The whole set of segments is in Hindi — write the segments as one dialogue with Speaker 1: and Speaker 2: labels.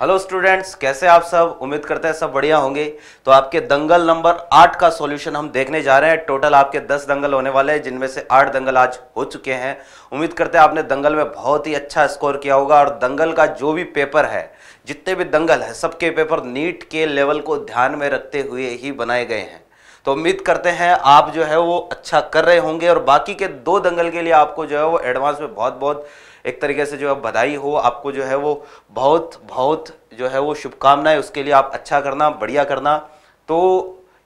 Speaker 1: हेलो स्टूडेंट्स कैसे आप सब उम्मीद करते हैं सब बढ़िया होंगे तो आपके दंगल नंबर आठ का सॉल्यूशन हम देखने जा रहे हैं टोटल आपके दस दंगल होने वाले हैं जिनमें से आठ दंगल आज हो चुके हैं उम्मीद करते हैं आपने दंगल में बहुत ही अच्छा स्कोर किया होगा और दंगल का जो भी पेपर है जितने भी दंगल है सबके पेपर नीट के लेवल को ध्यान में रखते हुए ही बनाए गए हैं तो उम्मीद करते हैं आप जो है वो अच्छा कर रहे होंगे और बाकी के दो दंगल के लिए आपको जो है वो एडवांस में बहुत बहुत एक तरीके से जो है बधाई हो आपको जो है वो बहुत बहुत जो है वो शुभकामनाएं उसके लिए आप अच्छा करना बढ़िया करना तो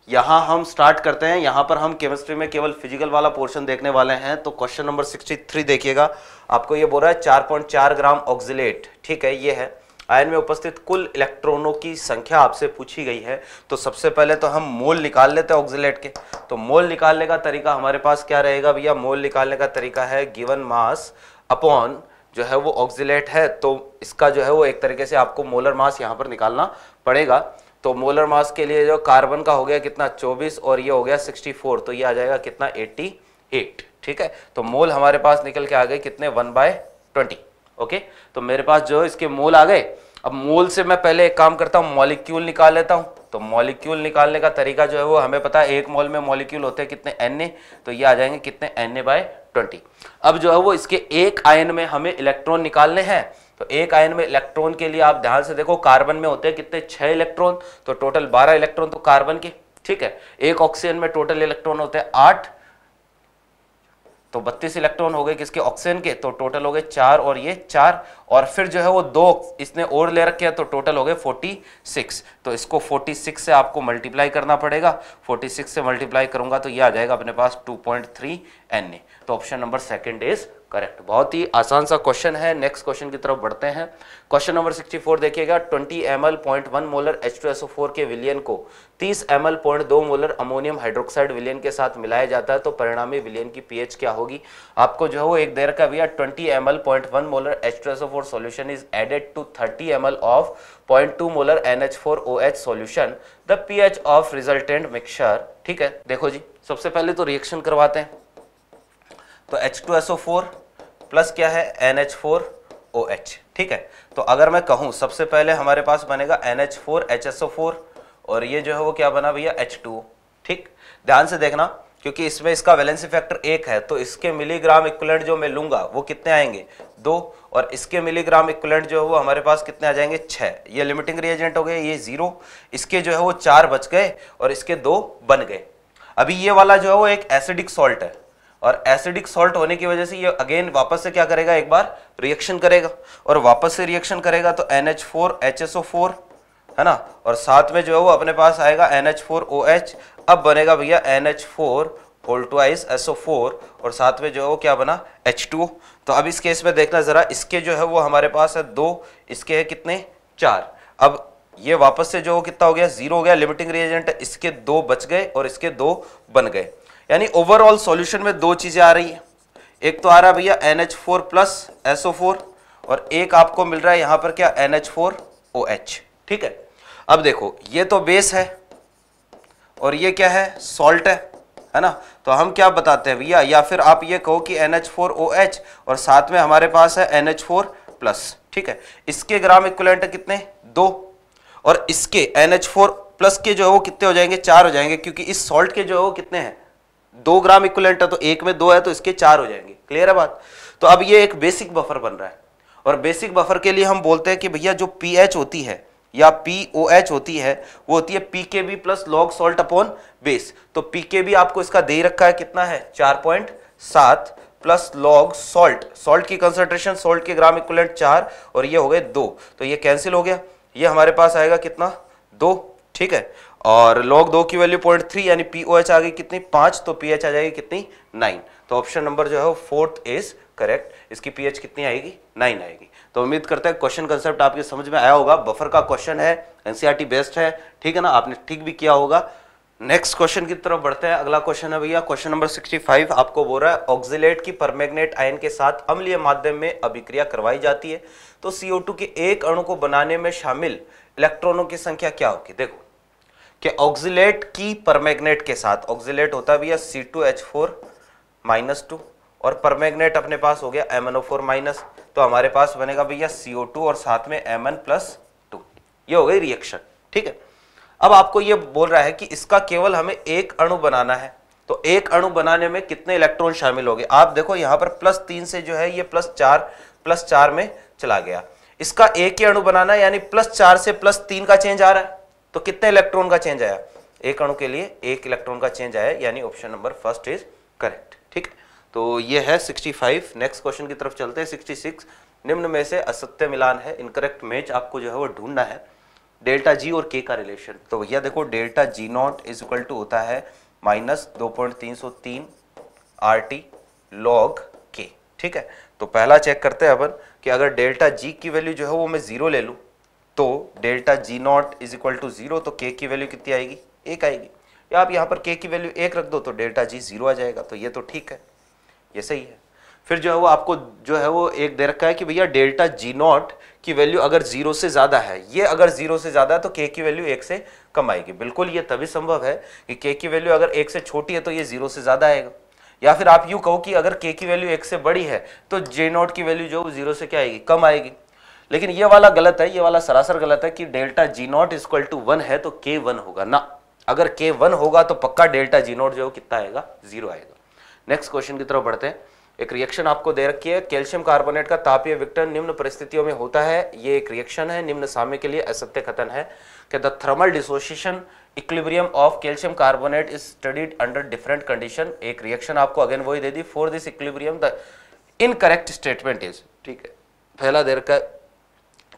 Speaker 1: यहाँ हम स्टार्ट करते हैं यहाँ पर हम केमिस्ट्री में केवल फिजिकल वाला पोर्शन देखने वाले हैं तो क्वेश्चन नंबर 63 देखिएगा आपको ये बोल रहा है 4.4 ग्राम ऑक्जिलेट ठीक है ये है आयन में उपस्थित कुल इलेक्ट्रॉनों की संख्या आपसे पूछी गई है तो सबसे पहले तो हम मोल निकाल लेते हैं ऑक्जिलेट के तो मोल निकालने का तरीका हमारे पास क्या रहेगा भैया मोल निकालने का तरीका है गिवन मास अपॉन जो है वो ऑक्जिलेट है तो इसका जो है वो एक तरीके से आपको मोलर मास यहाँ पर निकालना पड़ेगा तो मोलर मास के लिए जो कार्बन का हो गया कितना 24 और ये हो गया 64 तो ये आ जाएगा कितना 88 ठीक है तो मोल हमारे पास निकल के आ गए कितने वन बाय ट्वेंटी ओके तो मेरे पास जो इसके मोल आ गए अब मोल से मैं पहले एक काम करता हूँ मॉलिक्यूल निकाल लेता हूँ तो मॉलिक्यूल निकालने का तरीका जो है वो हमें पता है एक मॉल में मॉलिक्यूल होते हैं कितने एन तो ये आ जाएंगे कितने एन ए बाय ट्वेंटी अब जो है वो इसके एक आयन में हमें इलेक्ट्रॉन निकालने हैं तो एक आयन में इलेक्ट्रॉन के लिए आप ध्यान से देखो कार्बन में होते हैं कितने छः इलेक्ट्रॉन तो टोटल बारह इलेक्ट्रॉन तो कार्बन के ठीक है एक ऑक्सीजन में टोटल इलेक्ट्रॉन होते हैं आठ तो 32 इलेक्ट्रॉन हो गए किसके ऑक्सीजन के तो टोटल हो गए चार और ये चार और फिर जो है वो दो इसने और ले रखे हैं तो टोटल हो गए 46 तो इसको 46 से आपको मल्टीप्लाई करना पड़ेगा 46 से मल्टीप्लाई करूंगा तो ये आ जाएगा अपने पास 2.3 एन तो option number second is correct बहुत ही आसान सा क्वेश्चन है नेक्स्ट क्वेश्चन की तरफ बढ़ते हैं क्वेश्चन नंबर 64 देखिएगा 20 M L point one molar H two SO four के विलियन को 30 एम एल पॉइंट दो मोलर अमोनियम हाइड्रोक्साइड विलियन के साथ मिलाया जाता है तो परिणामी विलियन की पीएच क्या होगी आपको जो है वो एक देर का भैया 20 M L point one molar H two SO four solution is added to 30 M L of point two molar N H four O H solution the P H of resultant mixer ठीक है देखो जी सबसे पहले तो रिएक्शन करवाते हैं तो एच टू फोर प्लस क्या है N H four O H ठीक है तो अगर मैं कहूँ सबसे पहले हमारे पास बनेगा N H four H S O four और ये जो है वो क्या बना भैया एच टू ठीक ध्यान से देखना क्योंकि इसमें इसका वैलेंसी फैक्टर एक है तो इसके मिलीग्राम इक्वलेंट जो मैं लूंगा वो कितने आएंगे दो और इसके मिलीग्राम इक्वलेंट जो है वो हमारे पास कितने आ जाएंगे छः ये लिमिटिंग रिएजेंट हो गए ये जीरो इसके जो है वो चार बच गए और इसके दो बन गए अभी ये वाला जो है वो एक एसिडिक सॉल्ट है और एसिडिक सॉल्ट होने की वजह से ये अगेन वापस से क्या करेगा एक बार रिएक्शन करेगा और वापस से रिएक्शन करेगा तो N H four H S O four है ना और साथ में जो है वो अपने पास आएगा N H four O H अब बनेगा भैया एन एच फोर आइस एस ओ फोर और साथ में जो है वो क्या बना एच टू तो अब इस केस में देखना ज़रा इसके जो है वो हमारे पास है दो इसके है कितने चार अब ये वापस से जो कितना हो गया जीरो हो गया लिमिटिंग रिएजेंट इसके दो बच गए और इसके दो बन गए यानी ओवरऑल सॉल्यूशन में दो चीज़ें आ रही है एक तो आ रहा है भैया N H four plus SO four और एक आपको मिल रहा है यहां पर क्या N H four O H ठीक है अब देखो ये तो बेस है और ये क्या है सॉल्ट है है ना तो हम क्या बताते हैं भैया या फिर आप ये कहो कि N H four O H और साथ में हमारे पास है एन एच फोर प्लस ठीक है इसके ग्राम इक्वलेंट कितने दो और इसके एन एच फोर प्लस के जो है वो कितने हो जाएंगे चार हो जाएंगे क्योंकि इस सॉल्ट के जो है वो कितने हैं दो ग्राम इक्वलेंट है तो एक में दो है तो इसके चार हो जाएंगे क्लियर है बात तो अब ये एक बेसिक बफर बन रहा है और बेसिक बफर के लिए हम बोलते हैं कि भैया जो पी होती है या पी ओ एच होती है वो होती है P K B plus log salt upon base तो पी के बी आपको इसका दे रखा है कितना है चार पॉइंट सात प्लस लॉग सॉल्ट सॉल्ट की कंसेंट्रेशन सॉल्ट के ग्राम इक्वलेंट चार और ये हो गए दो तो ये कैंसिल हो गया ये हमारे पास आएगा कितना दो ठीक है और लॉग दो की वैल्यू पॉइंट थ्री यानी पी ओ एच आ गई कितनी पाँच तो पी एच आ जाएगी कितनी नाइन तो ऑप्शन नंबर जो है वो फोर्थ इज करेक्ट इसकी पीएच कितनी आएगी नाइन आएगी तो उम्मीद करते हैं क्वेश्चन कंसेप्ट आपके समझ में आया होगा बफर का क्वेश्चन है एनसीईआरटी बेस्ट e है ठीक है ना आपने ठीक भी किया होगा नेक्स्ट क्वेश्चन की तरफ बढ़ते हैं अगला क्वेश्चन है भैया क्वेश्चन नंबर 65 आपको बोल रहा है ऑक्सिलेट की परमैग्नेट आयन के साथ अम्लीय माध्यम में अभिक्रिया करवाई जाती है तो CO2 के एक अणु को बनाने में शामिल इलेक्ट्रॉनों की संख्या क्या होगी देखो कि ऑक्जिलेट की परमैग्नेट के साथ ऑक्जिलेट होता भैया C two H four minus two और परमैग्नेट अपने पास हो गया M N O four minus तो हमारे पास बनेगा भैया सी ओ टू और साथ में एम एन प्लस टू ये हो गई रिएक्शन ठीक है अब आपको ये बोल रहा है कि इसका केवल हमें एक अणु बनाना है तो एक अणु बनाने में कितने इलेक्ट्रॉन शामिल हो गए आप देखो यहां पर प्लस तीन से जो है ये प्लस चार प्लस चार में चला गया इसका एक ही अणु बनाना यानी प्लस चार से प्लस तीन का चेंज आ रहा है तो कितने इलेक्ट्रॉन का चेंज आया एक अणु के लिए एक इलेक्ट्रॉन का चेंज आया यानी option number first is correct ठीक तो ये है 65 नेक्स्ट क्वेश्चन की तरफ चलते हैं 66 निम्न में से असत्य मिलान है इनकरेक्ट मैच आपको जो है वो ढूंढना है डेल्टा जी और के का रिलेशन तो भैया देखो delta G not is equal to होता है माइनस दो पॉइंट तीन सौ तीन आर टी लॉग के ठीक है तो पहला चेक करते हैं अपन कि अगर डेल्टा जी की वैल्यू जो है वो मैं जीरो ले लूँ तो delta G not is equal to zero तो के की वैल्यू कितनी आएगी एक आएगी या आप यहाँ पर के की वैल्यू एक रख दो तो डेल्टा जी जीरो आ जाएगा तो ये तो ठीक है ये सही है फिर जो है वो आपको जो है वो एक दे रखा है कि भैया डेल्टा जी नॉट की वैल्यू अगर जीरो से ज़्यादा है ये अगर जीरो से ज़्यादा है तो के की वैल्यू एक से कम आएगी बिल्कुल ये तभी संभव है कि के की वैल्यू अगर एक से छोटी है तो ये जीरो से ज़्यादा आएगा या फिर आप यूँ कहो कि अगर के की वैल्यू एक से बड़ी है तो जे नॉट की वैल्यू जो जीरो से क्या आएगी कम आएगी लेकिन ये वाला गलत है ये वाला सरासर गलत है कि delta G not is equal to one है तो के वन होगा ना अगर के वन होगा तो पक्का डेल्टा जी नॉट जो कितना आएगा जीरो आएगा नेक्स्ट क्वेश्चन की तरफ बढ़ते हैं एक रिएक्शन आपको दे रखी है कैल्शियम कार्बोनेट का तापीय विघटन निम्न परिस्थितियों में होता है ये एक रिएक्शन है निम्न साम्य के लिए असत्य कथन है कि the thermal dissociation equilibrium of calcium carbonate is studied under different condition एक रिएक्शन आपको अगेन वही दे दी for this equilibrium the incorrect statement is ठीक है पहला दे रखा है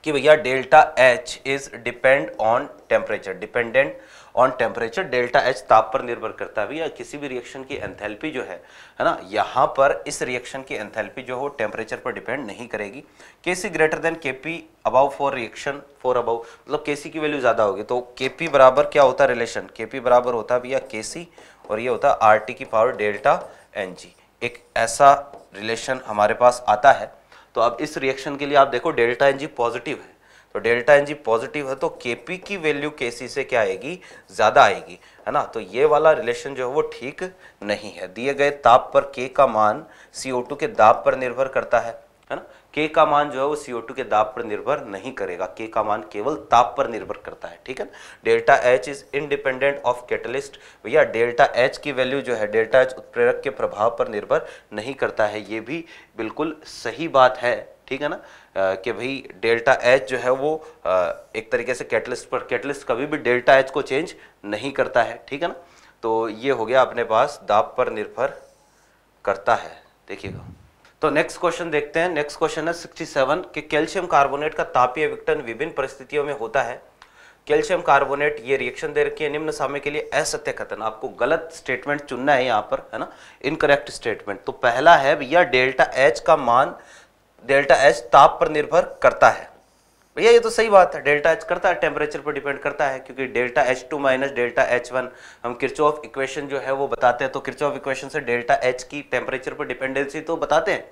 Speaker 1: कि भैया delta H is depend on temperature dependent on temperature delta H ताप पर निर्भर करता है भैया किसी भी रिएक्शन की एंथैल्पी जो है है ना यहाँ पर इस रिएक्शन की एंथैल्पी जो है वो टेम्परेचर पर डिपेंड नहीं करेगी K C greater than K P about for reaction for about मतलब के सी की वैल्यू ज़्यादा होगी तो के पी बराबर क्या होता है रिलेशन के पी बराबर होता है भैया के सी और ये होता है आर टी की पावर डेल्टा एन जी एक ऐसा रिलेशन हमारे पास आता है तो अब इस रिएक्शन के लिए आप देखो डेल्टा एन पॉजिटिव है तो डेल्टा एन पॉजिटिव है तो के की वैल्यू के से क्या आएगी ज़्यादा आएगी है ना तो ये वाला रिलेशन जो है वो ठीक नहीं है दिए गए ताप पर के का मान टू के दाब पर निर्भर करता है के का मान जो है वो सी के दाब पर निर्भर नहीं करेगा के का मान केवल ताप पर निर्भर करता है ठीक है delta H is independent of catalyst भैया डेल्टा एच की वैल्यू जो है डेल्टा एच उत्प्रेरक के प्रभाव पर निर्भर नहीं करता है ये भी बिल्कुल सही बात है ठीक है ना आ, कि भाई डेल्टा एच जो है वो आ, एक तरीके से कैटलिस्ट पर कैटलिस्ट कभी भी डेल्टा एच को चेंज नहीं करता है ठीक है ना तो ये हो गया अपने पास दाब पर निर्भर करता है देखिएगा तो नेक्स्ट क्वेश्चन देखते हैं नेक्स्ट क्वेश्चन है 67 कि कैल्शियम कार्बोनेट का तापीय विघटन विभिन्न परिस्थितियों में होता है कैल्शियम कार्बोनेट ये रिएक्शन दे रखी है निम्न सामने के लिए असत्य कथन आपको गलत स्टेटमेंट चुनना है यहाँ पर है ना इनकरेक्ट स्टेटमेंट तो पहला है भैया डेल्टा एच का मान डेल्टा एच ताप पर निर्भर करता है भैया ये तो सही बात है डेल्टा एच करता है टेम्परेचर पर डिपेंड करता है क्योंकि delta H two minus delta H one हम किरचॉफ इक्वेशन जो है वो बताते हैं तो किरचॉफ इक्वेशन से डेल्टा एच की टेम्परेचर पर डिपेंडेंसी तो बताते हैं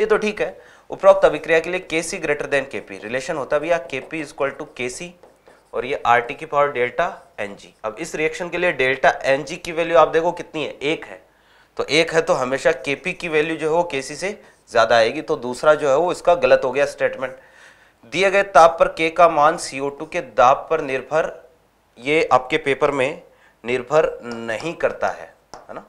Speaker 1: ये तो ठीक है उपरोक्त अभिक्रिया के लिए K C greater than K P relation होता है भैया के पी इक्वल टू के सी और ये आर टी की पावर डेल्टा एन जी अब इस रिएक्शन के लिए डेल्टा एन जी की वैल्यू आप देखो कितनी है एक है तो एक है तो हमेशा के पी की वैल्यू जो है वो के सी से ज़्यादा आएगी तो दूसरा जो है वो इसका गलत हो गया स्टेटमेंट दिए गए ताप पर के का मान CO2 के दाब पर निर्भर ये आपके पेपर में निर्भर नहीं करता है है ना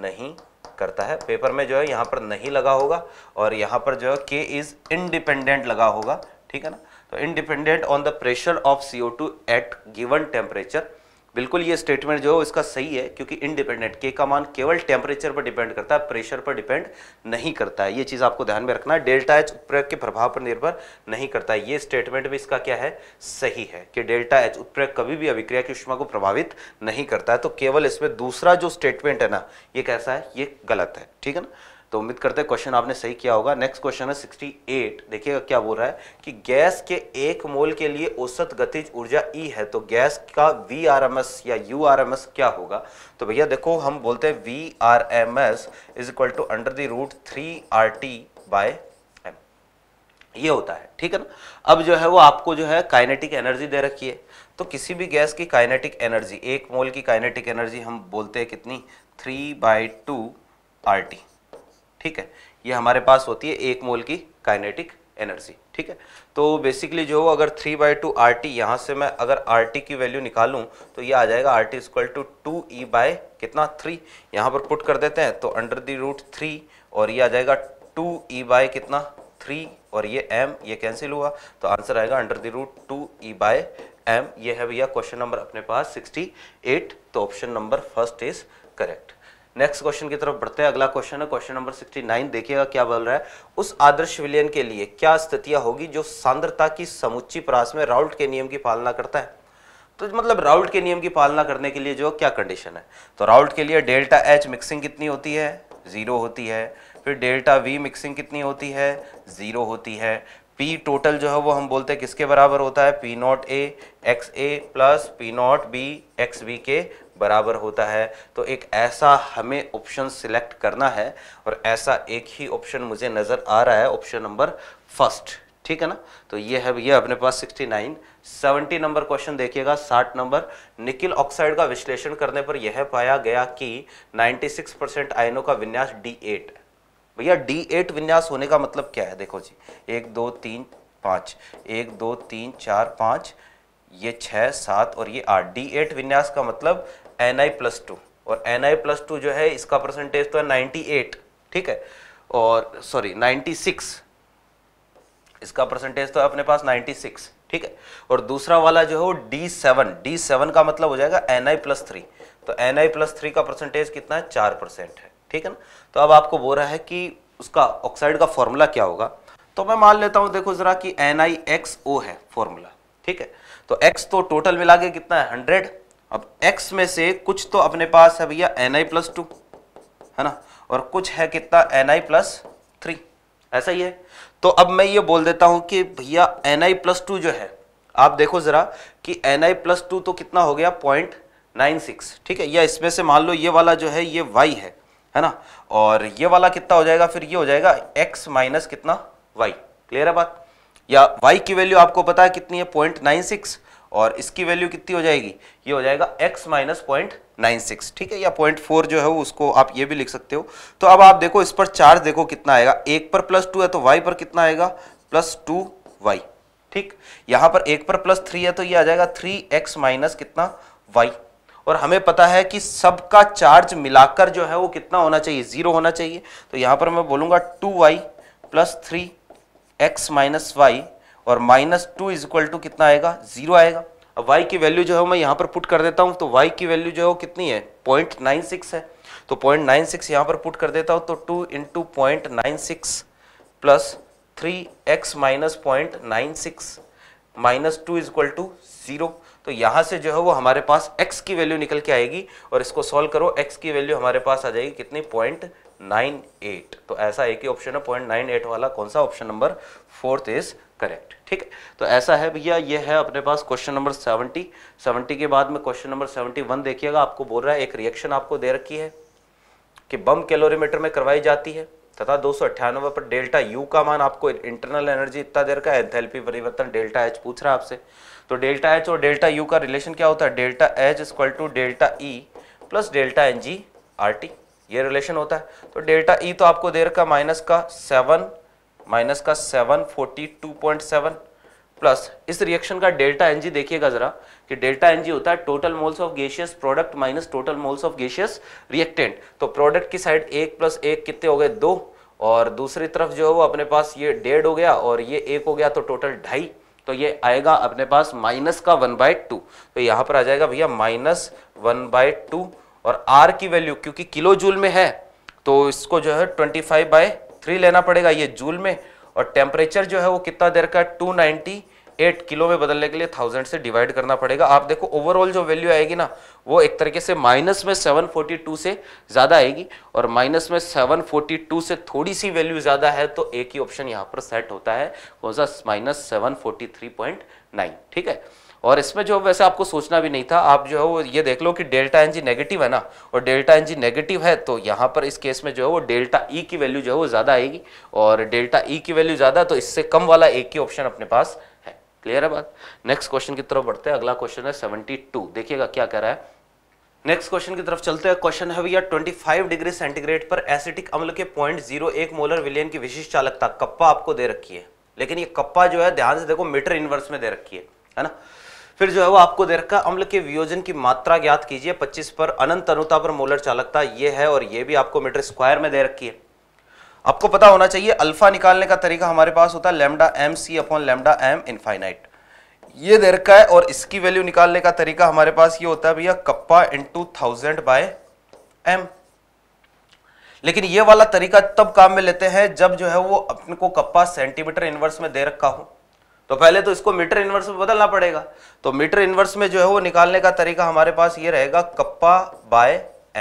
Speaker 1: नहीं करता है पेपर में जो है यहाँ पर नहीं लगा होगा और यहाँ पर जो है के इज इनडिपेंडेंट लगा होगा ठीक है ना तो independent on the pressure of CO2 at given temperature बिल्कुल ये स्टेटमेंट जो है इसका सही है क्योंकि इनडिपेंडेंट के का मान केवल टेम्परेचर पर डिपेंड करता है प्रेशर पर डिपेंड नहीं करता है ये चीज़ आपको ध्यान में रखना है डेल्टा एच उत्प्रयोग के प्रभाव पर निर्भर नहीं करता है ये स्टेटमेंट भी इसका क्या है सही है कि डेल्टा एच उत्प्रयोग कभी भी अभिक्रिया की उष्मा को प्रभावित नहीं करता है तो केवल इसमें दूसरा जो स्टेटमेंट है ना ये कैसा है ये गलत है ठीक है ना तो उम्मीद करते हैं क्वेश्चन आपने सही किया होगा नेक्स्ट क्वेश्चन है 68 देखिएगा क्या बोल रहा है कि गैस के एक मोल के लिए औसत गतिज ऊर्जा ई e है तो गैस का वी आर एम एस या यू आर एम एस क्या होगा तो भैया देखो हम बोलते हैं V R M S is equal to under the root three R T by ये होता है ठीक है ना अब जो है वो आपको जो है काइनेटिक एनर्जी दे रखी है तो किसी भी गैस की काइनेटिक एनर्जी एक मोल की काइनेटिक एनर्जी हम बोलते हैं कितनी three by two R T ठीक है ये हमारे पास होती है एक मोल की काइनेटिक एनर्जी ठीक है तो बेसिकली जो अगर three by two R T यहाँ से मैं अगर आर टी की वैल्यू निकालूं तो ये आ जाएगा R T equal to two E by कितना थ्री यहाँ पर पुट कर देते हैं तो अंडर द रूट थ्री और ये आ जाएगा टू ई बाय कितना थ्री और ये एम ये कैंसिल हुआ तो आंसर आएगा under the root two E by M ये है भैया क्वेश्चन नंबर अपने पास सिक्सटी एट तो option number first is correct next question की तरफ बढ़ते हैं अगला क्वेश्चन है क्वेश्चन नंबर 69 देखिएगा क्या बोल रहा है उस आदर्श विलयन के लिए क्या स्थितियां होगी जो सांद्रता की समुच्ची प्रास में राउल्ट के नियम की पालना करता है तो मतलब राउल्ट के नियम की पालना करने के लिए जो क्या कंडीशन है तो राउल्ट के लिए डेल्टा एच मिक्सिंग कितनी होती है जीरो होती है फिर डेल्टा वी मिक्सिंग कितनी होती है जीरो होती है पी टोटल जो है वो हम बोलते हैं किसके बराबर होता है P not A X A plus P not B X B के बराबर होता है तो एक ऐसा हमें ऑप्शन सिलेक्ट करना है और ऐसा एक ही ऑप्शन मुझे नज़र आ रहा है ऑप्शन नंबर फर्स्ट ठीक है ना तो ये है भैया अपने पास 69 70 नंबर क्वेश्चन देखिएगा 60 नंबर निकिल ऑक्साइड का विश्लेषण करने पर यह पाया गया कि 96 परसेंट आयनों का विन्यास D8 भैया डी विन्यास होने का मतलब क्या है देखो जी एक दो तीन पाँच एक दो तीन चार पाँच ये छः सात और ये आठ डी एट विन्यास का मतलब एन आई प्लस टू और एन आई प्लस टू जो है इसका परसेंटेज तो है नाइन्टी एट ठीक है और सॉरी नाइन्टी सिक्स इसका परसेंटेज तो है अपने पास नाइन्टी सिक्स ठीक है और दूसरा वाला जो है वो डी सेवन डी सेवन का मतलब हो जाएगा एन आई प्लस थ्री तो एन आई प्लस थ्री का परसेंटेज कितना है चार परसेंट है ठीक है ना तो अब आपको बोल रहा है कि उसका ऑक्साइड का फॉर्मूला क्या होगा तो मैं मान लेता हूँ देखो जरा कि एन आई एक्स ओ है फॉर्मूला ठीक है तो x तो टोटल मिला के कितना है अब x में से कुछ तो अपने पास है भैया एन आई प्लस टू है ना और कुछ है कितना एन आई प्लस थ्री ऐसा ही है तो अब मैं ये बोल देता हूं कि भैया एन आई प्लस टू जो है आप देखो ज़रा कि एन आई प्लस टू तो कितना हो गया पॉइंट नाइन सिक्स ठीक है या इसमें से मान लो ये वाला जो है ये वाई है है ना और ये वाला कितना हो जाएगा फिर ये हो जाएगा एक्स माइनस कितना वाई क्लियर है बात या वाई की वैल्यू आपको पता है कितनी है पॉइंट नाइन सिक्स और इसकी वैल्यू कितनी हो जाएगी ये हो जाएगा x minus point nine six ठीक है या पॉइंट फोर जो है वो उसको आप ये भी लिख सकते हो तो अब आप देखो इस पर चार्ज देखो कितना आएगा एक पर प्लस टू है तो y पर कितना आएगा प्लस टू वाई ठीक यहाँ पर एक पर प्लस थ्री है तो ये आ जाएगा थ्री एक्स माइनस कितना वाई और हमें पता है कि सबका चार्ज मिलाकर जो है वो कितना होना चाहिए जीरो होना चाहिए तो यहाँ पर मैं बोलूँगा two Y plus three X minus Y और minus two is equal to कितना आएगा जीरो आएगा अब y की वैल्यू जो है मैं यहाँ पर पुट कर देता हूँ तो y की वैल्यू जो है वो कितनी है पॉइंट नाइन सिक्स है तो पॉइंट नाइन सिक्स यहाँ पर पुट कर देता हूँ तो two into point nine six plus three X minus point nine six minus two is equal to zero तो यहाँ से जो है वो हमारे पास x की वैल्यू निकल के आएगी और इसको सॉल्व करो x की वैल्यू हमारे पास आ जाएगी कितनी पॉइंट नाइन एट तो ऐसा एक ही ऑप्शन है पॉइंट नाइन एट वाला कौन सा option number fourth is correct ठीक है तो ऐसा है भैया ये है अपने पास क्वेश्चन नंबर सेवेंटी सेवेंटी के बाद में क्वेश्चन नंबर सेवेंटी वन देखिएगा आपको बोल रहा है एक रिएक्शन आपको दे रखी है कि बम कैलोरीमीटर में करवाई जाती है तथा दो पर डेल्टा यू का मान आपको इंटरनल एनर्जी इतना देर का एंथैल्पी परिवर्तन डेल्टा एच पूछ रहा है आपसे तो डेल्टा एच और डेल्टा यू का रिलेशन क्या होता है delta H equal to delta E e plus delta N G R T ये रिलेशन होता है तो डेल्टा ई e तो आपको देर का माइनस का सेवन माइनस का seven forty two point seven plus इस रिएक्शन का डेल्टा एनजी देखिएगा जरा कि डेल्टा एनजी होता है total moles of gaseous product minus total moles of gaseous reactant तो प्रोडक्ट की साइड एक प्लस एक कितने हो गए दो और दूसरी तरफ जो है वो अपने पास ये डेढ़ हो गया और ये एक हो गया तो टोटल ढाई तो ये आएगा अपने पास माइनस का वन बाय टू तो यहाँ पर आ जाएगा भैया माइनस वन बाय टू और आर की वैल्यू क्योंकि किलो जूल में है तो इसको जो है ट्वेंटी फाइव बाय थ्री लेना पड़ेगा ये जूल में और टेम्परेचर जो है वो कितना देर का टू नाइनटी एट किलो में बदलने के लिए थाउजेंड से डिवाइड करना पड़ेगा आप देखो ओवरऑल जो वैल्यू आएगी ना वो एक तरीके से माइनस में सेवन फोर्टी टू से ज़्यादा आएगी और माइनस में सेवन फोर्टी टू से थोड़ी सी वैल्यू ज़्यादा है तो एक ही ऑप्शन यहाँ पर सेट होता है कौन सा minus seven forty three point nine ठीक है और इसमें जो वैसे आपको सोचना भी नहीं था आप जो है वो ये देख लो कि डेल्टा एन जी नेगेटिव है ना और डेल्टा एन जी नेगेटिव है तो यहाँ पर इस केस में जो है वो डेल्टा ई e की वैल्यू जो है वो ज़्यादा आएगी और डेल्टा ई e की वैल्यू ज़्यादा तो इससे कम वाला एक ही ऑप्शन अपने पास है क्लियर है बात नेक्स्ट क्वेश्चन की तरफ बढ़ते हैं अगला क्वेश्चन है सेवेंटी देखिएगा क्या कह रहा है नेक्स्ट क्वेश्चन की तरफ चलते हैं क्वेश्चन है भैया 25 डिग्री सेंटीग्रेड पर एसिटिक अम्ल के पॉइंट जीरो एक मोलर विलियन की विशिष्ट चालकता कप्पा आपको दे रखी है लेकिन ये कप्पा जो है ध्यान से देखो मीटर इनवर्स में दे रखी है है ना फिर जो है वो आपको दे रखा अम्ल के वियोजन की मात्रा ज्ञात कीजिए पच्चीस पर अनंत अनुता पर मोलर चालकता ये है और ये भी आपको मीटर स्क्वायर में दे रखी है आपको पता होना चाहिए अल्फा निकालने का तरीका हमारे पास होता है lambda M C upon lambda M infinite ये दे रखा है और इसकी वैल्यू निकालने का तरीका हमारे पास ये होता है भैया kappa into thousand by M लेकिन ये वाला तरीका तब काम में लेते हैं जब जो है वो अपने को कप्पा सेंटीमीटर इनवर्स में दे रखा हो तो पहले तो इसको मीटर इन्वर्स में बदलना पड़ेगा तो मीटर इन्वर्स में जो है वो निकालने का तरीका हमारे पास ये रहेगा कप्पा बाय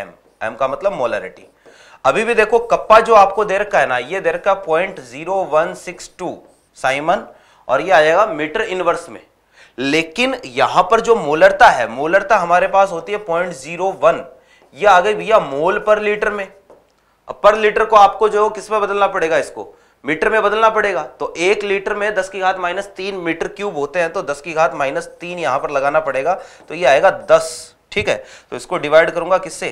Speaker 1: एम एम का मतलब मोलरिटी अभी भी देखो कप्पा जो आपको दे रखा है ना ये दे रखा point zero one six two siemens और ये आएगा मीटर इन्वर्स में लेकिन यहां पर जो मोलरता है मोलरता हमारे पास होती है पॉइंट जीरो वन ये आ गई भैया मोल पर लीटर में पर लीटर को आपको जो किस में बदलना पड़ेगा इसको मीटर में बदलना पड़ेगा तो एक लीटर में दस की घात माइनस तीन मीटर क्यूब होते हैं तो दस की घात माइनस तीन यहां पर लगाना पड़ेगा तो ये आएगा दस ठीक है तो इसको डिवाइड करूंगा किससे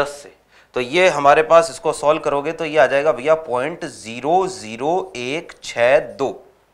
Speaker 1: दस से तो ये हमारे पास इसको सॉल्व करोगे तो ये आ जाएगा भैया पॉइंट जीरो जीरो एक छ दो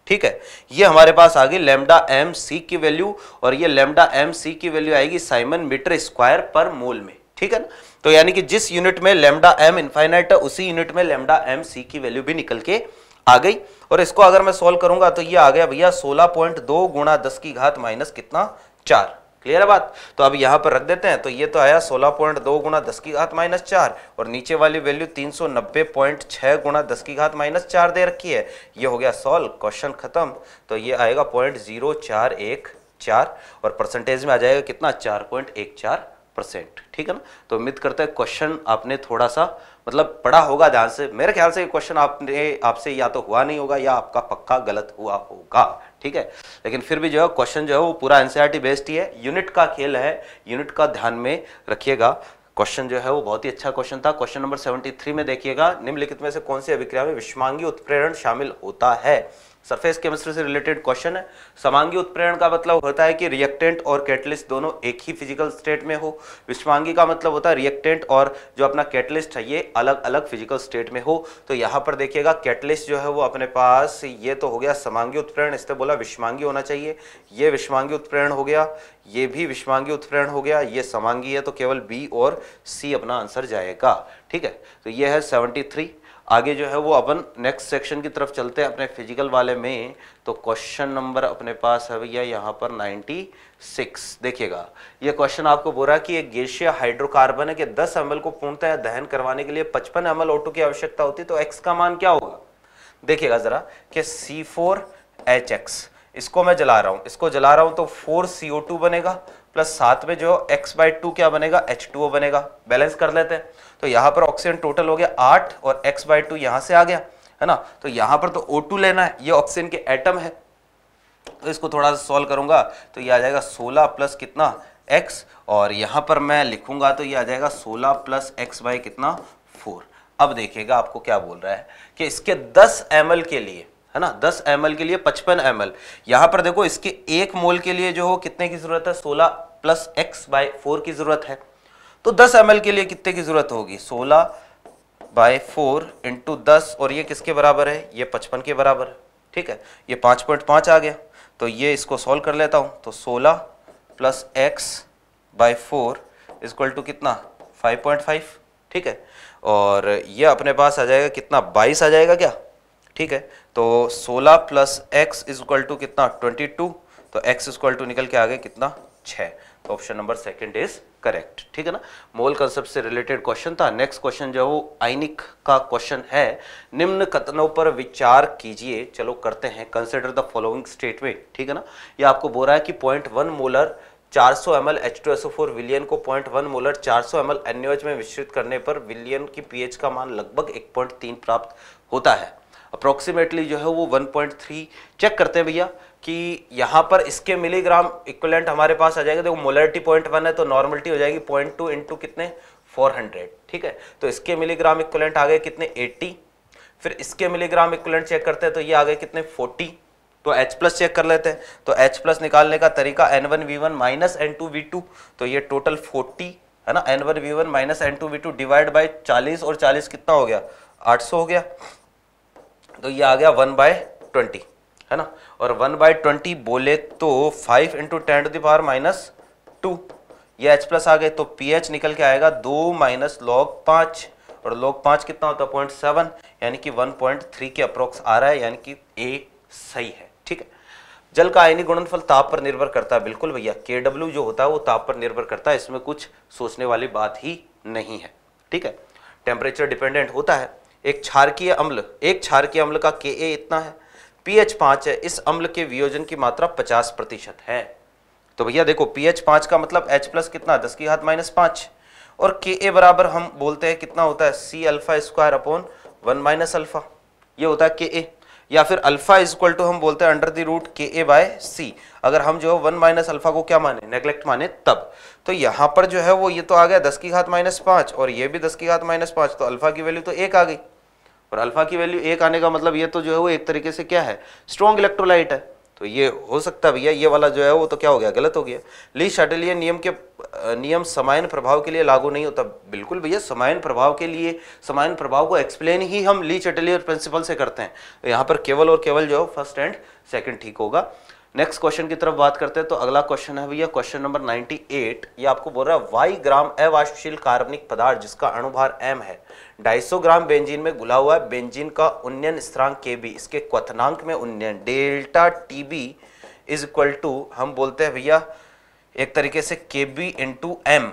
Speaker 1: ठीक है ये हमारे पास आ गई लेमडा एम सी की वैल्यू और ये लेमडा एम सी की वैल्यू आएगी साइमन मीटर स्क्वायर पर मोल में ठीक है ना तो यानी कि जिस यूनिट में लेमडा एम इनफाइनाइट है उसी यूनिट में लेमडा एम सी की वैल्यू भी निकल के आ गई और इसको अगर मैं सोल्व करूंगा तो ये आ गया भैया सोलह पॉइंट दो गुणा दस की घात माइनस कितना चार क्लियर है बात तो अब यहाँ पर रख देते हैं तो ये तो आया सोलह पॉइंट दो गुणा दस की घात माइनस चार और नीचे वाली वैल्यू तीन सौ नब्बे पॉइंट छः गुणा दस की घात माइनस चार दे रखी है ये हो गया सॉल्व क्वेश्चन खत्म तो ये आएगा पॉइंट जीरो चार एक चार और परसेंटेज में आ जाएगा कितना चार पॉइंट एक चार परसेंट ठीक है ना तो उम्मीद करते हैं क्वेश्चन आपने थोड़ा सा मतलब पढ़ा होगा ध्यान से मेरे ख्याल से क्वेश्चन आपने आपसे या तो हुआ नहीं होगा या आपका पक्का गलत हुआ होगा ठीक है लेकिन फिर भी जो है क्वेश्चन जो है वो पूरा एनसीईआरटी बेस्ड e ही है यूनिट का खेल है यूनिट का ध्यान में रखिएगा क्वेश्चन जो है वो बहुत ही अच्छा क्वेश्चन था क्वेश्चन नंबर सेवेंटी में देखिएगा निम्नलिखित में से कौन सी अभिक्रिया में विश्वांगी उत्प्रेरण शामिल होता है सरफेस केमिस्ट्री से रिलेटेड क्वेश्चन है समांगी उत्प्रेरण का मतलब होता है कि रिएक्टेंट और कैटलिस्ट दोनों एक ही फिजिकल स्टेट में हो विश्वांगी का मतलब होता है रिएक्टेंट और जो अपना कैटलिस्ट है ये अलग अलग फिजिकल स्टेट में हो तो यहाँ पर देखिएगा कैटलिस्ट जो है वो अपने पास ये तो हो गया समांगी उत्प्रेरण इससे बोला विश्वांगी होना चाहिए ये विश्वांगी उत्प्रेरण हो गया ये भी विश्वांगी उत्प्रेरण हो गया ये समांगी है तो केवल बी और सी अपना आंसर जाएगा ठीक है तो ये है सेवेंटी थ्री आगे जो है वो अपन नेक्स्ट सेक्शन की तरफ चलते हैं अपने फिजिकल वाले में तो क्वेश्चन नंबर अपने पास है भैया यहाँ पर 96 देखिएगा ये क्वेश्चन आपको बोला कि एक गैसीय हाइड्रोकार्बन है कि 10 एम को पूर्णतः दहन करवाने के लिए 55 एम ओ की आवश्यकता होती है तो एक्स का मान क्या होगा देखिएगा ज़रा कि सी फोर एच एक्स इसको मैं जला रहा हूँ इसको जला रहा हूँ तो फोर सी ओ टू बनेगा प्लस सात में जो एक्स बाय टू क्या बनेगा एच टू बनेगा बैलेंस कर लेते हैं तो यहाँ पर ऑक्सीजन टोटल हो गया आठ और एक्स बाई टू यहाँ से आ गया है ना तो यहाँ पर तो ओ टू लेना है ये ऑक्सीजन के एटम है तो इसको थोड़ा सा सॉल्व करूँगा तो ये आ जाएगा सोलह प्लस कितना एक्स और यहाँ पर मैं लिखूँगा तो ये आ जाएगा सोलह प्लस एक्स बाय कितना फोर अब देखिएगा आपको क्या बोल रहा है कि इसके दस एम के लिए है ना 10 एम के लिए 55 एम एल यहां पर देखो इसके एक मोल के लिए जो हो कितने की जरूरत है 16 प्लस एक्स बाय फोर की जरूरत है तो 10 एम के लिए कितने की जरूरत होगी 16 बाय फोर इंटू दस और ये किसके बराबर है ये 55 के बराबर है ठीक है ये 5.5 आ गया तो ये इसको सॉल्व कर लेता हूँ तो 16 plus x by four is equal to कितना 5.5 ठीक है और ये अपने पास आ जाएगा कितना बाईस आ जाएगा क्या ठीक है तो 16 plus x is equal to कितना 22 तो x इज इक्वल टू निकल के आ गए कितना 6 तो option number second is correct ठीक है ना मोल कंसेप्ट से रिलेटेड क्वेश्चन था नेक्स्ट क्वेश्चन जो वो आइनिक का क्वेश्चन है निम्न कथनों पर विचार कीजिए चलो करते हैं कंसिडर द फॉलोइंग स्टेटमेंट ठीक है ना ये आपको बोल रहा है कि point one molar 400 O four विलियन को पॉइंट वन मोलर चार सौ एम एल NaOH में विस्तृत करने पर विलियन की पीएच का मान लगभग 1.3 प्राप्त होता है अप्रोक्सीमेटली जो है वो 1.3 चेक करते हैं भैया कि यहाँ पर इसके मिलीग्राम इक्वलेंट हमारे पास आ जाएगा देखो मोलरिटी पॉइंट वन है तो नॉर्मलिटी हो जाएगी पॉइंट टू इंटू कितने 400 ठीक है तो इसके मिलीग्राम इक्वलेंट आ गए कितने 80 फिर इसके मिलीग्राम इक्वलेंट चेक करते हैं तो ये आ गए कितने 40 तो H प्लस चेक कर लेते हैं तो H प्लस निकालने का तरीका N one V one minus N two V two तो ये टोटल फोर्टी है ना N one V one minus N two V two divide by चालीस और चालीस कितना हो गया सौ हो गया तो ये आ गया वन बाय ट्वेंटी है ना और वन बाय ट्वेंटी बोले तो five into ten two the power minus two ये एच प्लस आ गए तो पी एच निकल के आएगा दो माइनस लॉग पाँच और लॉग पाँच कितना होता है पॉइंट सेवन यानी कि वन पॉइंट थ्री के अप्रोक्स आ रहा है यानी कि ए सही है ठीक है जल का आयनी गुणनफल ताप पर निर्भर करता है बिल्कुल भैया के डब्ल्यू जो होता है वो ताप पर निर्भर करता है इसमें कुछ सोचने वाली बात ही नहीं है ठीक है टेम्परेचर डिपेंडेंट होता है एक क्षारकीय अम्ल एक क्षारकीय अम्ल का के ए इतना है पीएच पांच है इस अम्ल के वियोजन की मात्रा पचास प्रतिशत है तो भैया देखो पीएच पांच का मतलब एच प्लस कितना दस की घात माइनस पांच और के ए बराबर हम बोलते हैं कितना होता है C alpha square upon one minus alpha ये होता है के ए या फिर अल्फा इजक्वल टू हम बोलते हैं अंडर द रूट के ए बाय सी अगर हम जो है वन माइनस अल्फा को क्या माने नेग्लेक्ट माने तब तो यहां पर जो है वो ये तो आ गया दस की घात माइनस पांच और ये भी दस की घात माइनस पांच तो अल्फा की वैल्यू तो एक आ गई और अल्फा की वैल्यू एक आने का मतलब ये तो जो है वो एक तरीके से क्या है स्ट्रॉन्ग इलेक्ट्रोलाइट है तो ये हो सकता है भैया ये वाला जो है वो तो क्या हो गया गलत हो गया ली शाटेलियन नियम के नियम समायन प्रभाव के लिए लागू नहीं होता बिल्कुल भैया समायन प्रभाव के लिए समायन प्रभाव को एक्सप्लेन ही हम ली चटलियर प्रिंसिपल से करते हैं यहाँ पर केवल और केवल जो है फर्स्ट एंड सेकंड ठीक होगा नेक्स्ट क्वेश्चन की तरफ बात करते हैं तो अगला क्वेश्चन है भैया क्वेश्चन नंबर 98 ये आपको बोल रहा है वाई ग्राम अवाष्पशील कार्बनिक पदार्थ जिसका अणुभार एम है 250 ग्राम बेंजीन में घुला हुआ है बेंजीन का उन्नयन स्थिरांक के बी इसके क्वथनांक में उन्नयन delta T B is equal to हम बोलते हैं भैया एक तरीके से के बी इंटू एम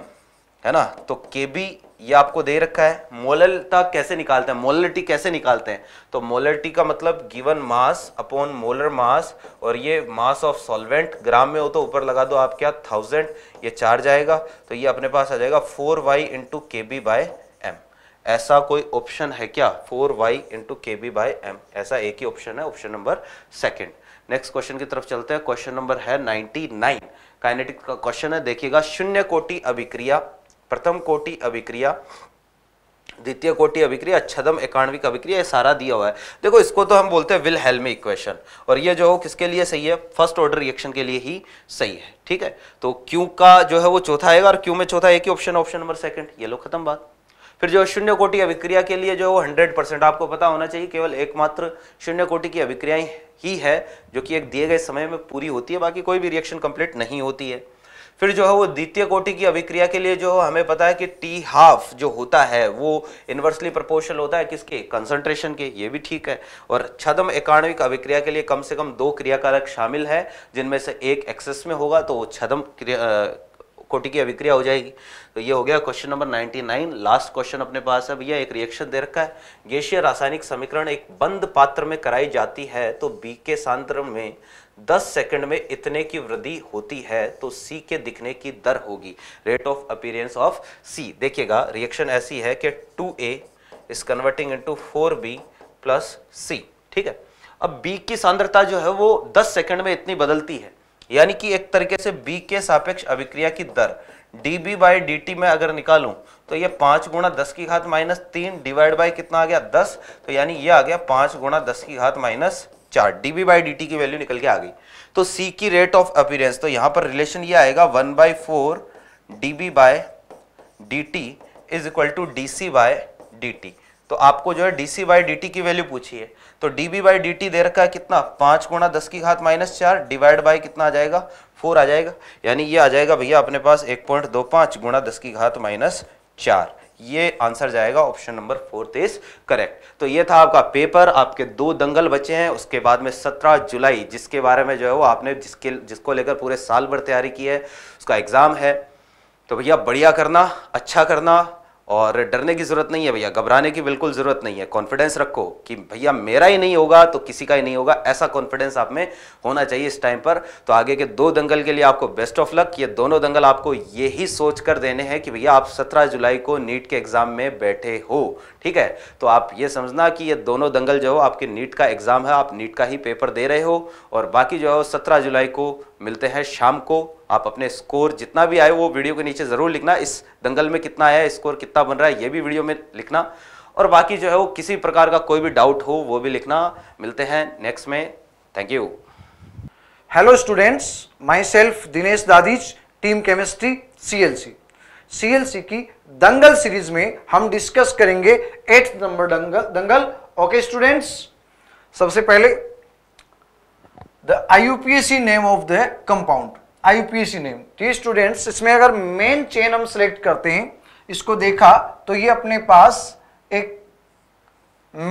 Speaker 1: है ना तो के बी ये आपको दे रखा है मोललता कैसे निकालते हैं मोलरिटी कैसे निकालते हैं तो मोलरिटी का मतलब given mass upon molar mass और ये मास ऑफ सॉल्वेंट ग्राम में हो तो ऊपर लगा दो आप क्या थाउजेंड ये चार जाएगा तो ये अपने पास आ जाएगा four Y into K B by M ऐसा कोई ऑप्शन है क्या four Y into K B by M ऐसा एक ही ऑप्शन है option number second next question की तरफ चलते हैं क्वेश्चन नंबर है नाइनटी नाइन काइनेटिक का क्वेश्चन है देखिएगा शून्य कोटि अभिक्रिया प्रथम कोटि अभिक्रिया द्वितीय कोटि अभिक्रिया छदम एकाणविक अभिक्रिया ये सारा दिया हुआ है देखो इसको तो हम बोलते हैं विल हेल्मी इक्वेशन और ये जो किसके लिए सही है फर्स्ट ऑर्डर रिएक्शन के लिए ही सही है ठीक है तो क्यू का जो है वो चौथा आएगा और क्यू में चौथा एक ही ऑप्शन ऑप्शन नंबर सेकंड ये लो खत्म बात फिर जो शून्य कोटि अभिक्रिया के लिए जो है वो हंड्रेड आपको पता होना चाहिए केवल एकमात्र शून्य कोटि की अभिक्रिया ही है जो कि एक दिए गए समय में पूरी होती है बाकी कोई भी रिएक्शन कंप्लीट नहीं होती है फिर जो है वो द्वितीय कोटि की अभिक्रिया के लिए जो हमें पता है कि टी हाफ जो होता है वो इन्वर्सली प्रोपोर्शनल होता है किसके कंसंट्रेशन के ये भी ठीक है और छदम एकाणविक अभिक्रिया के लिए कम से कम दो क्रियाकारक शामिल है जिनमें से एक एक्सेस में होगा तो वो छदम कोटि की अभिक्रिया हो जाएगी तो ये हो गया क्वेश्चन नंबर 99 लास्ट क्वेश्चन अपने पास है भैया एक रिएक्शन दे रखा है गैसीय रासायनिक समीकरण एक बंद पात्र में कराई जाती है तो बी के सांद्र में 10 सेकंड में इतने की वृद्धि होती है तो सी के दिखने की दर होगी rate of appearance of C देखिएगा रिएक्शन ऐसी है कि 2a is converting into 4b plus C ठीक है अब बी की सांद्रता जो है वो 10 सेकंड में इतनी बदलती है यानी कि एक तरीके से बी के सापेक्ष अभिक्रिया की दर D B by D T में अगर निकालूं तो ये पांच गुणा दस की घात माइनस तीन डिवाइड बाई कितना आ गया दस तो यानी ये आ गया पांच गुणा दस की घात माइनस चार D B by D T की वैल्यू निकल के आ गई तो सी की रेट ऑफ अपीरेंस तो यहाँ पर रिलेशन ये आएगा one by four D B by D T is equal to D C by D T तो आपको जो है D C by D T की वैल्यू पूछी है तो D B by D T दे रखा है कितना पांच गुणा दस की घात माइनस चार डिवाइड बाई कितना आ जाएगा फोर आ जाएगा यानी ये आ जाएगा भैया अपने पास एक पॉइंट दो पाँच गुणा दस की घात माइनस चार ये आंसर जाएगा option number fourth is correct तो ये था आपका पेपर आपके दो दंगल बचे हैं उसके बाद में सत्रह जुलाई जिसके बारे में जो है वो आपने जिसके जिसको लेकर पूरे साल भर तैयारी की है उसका एग्ज़ाम है तो भैया बढ़िया करना अच्छा करना और डरने की ज़रूरत नहीं है भैया घबराने की बिल्कुल ज़रूरत नहीं है कॉन्फिडेंस रखो कि भैया मेरा ही नहीं होगा तो किसी का ही नहीं होगा ऐसा कॉन्फिडेंस आप में होना चाहिए इस टाइम पर तो आगे के दो दंगल के लिए आपको बेस्ट ऑफ लक ये दोनों दंगल आपको यही सोच कर देने हैं कि भैया आप सत्रह जुलाई को नीट के एग्ज़ाम में बैठे हो ठीक है तो आप ये समझना कि ये दोनों दंगल जो हो आपके नीट का एग्ज़ाम है आप नीट का ही पेपर दे रहे हो और बाकी जो है सत्रह जुलाई को मिलते हैं शाम को आप अपने स्कोर जितना भी आए वो वीडियो के नीचे ज़रूर लिखना इस दंगल में कितना आया स्कोर कितना बन रहा है ये भी वीडियो में लिखना और बाकी जो है वो किसी प्रकार का कोई भी डाउट हो वो भी लिखना मिलते हैं नेक्स्ट में thank you
Speaker 2: hello students myself Dinesh Dadhich team chemistry सी की दंगल सीरीज में हम डिस्कस करेंगे eight number Dangal Dangal okay students सबसे पहले the IUPAC name of the compound IUPAC name ठीक स्टूडेंट्स इसमें अगर मेन चेन हम सिलेक्ट करते हैं इसको देखा तो ये अपने पास एक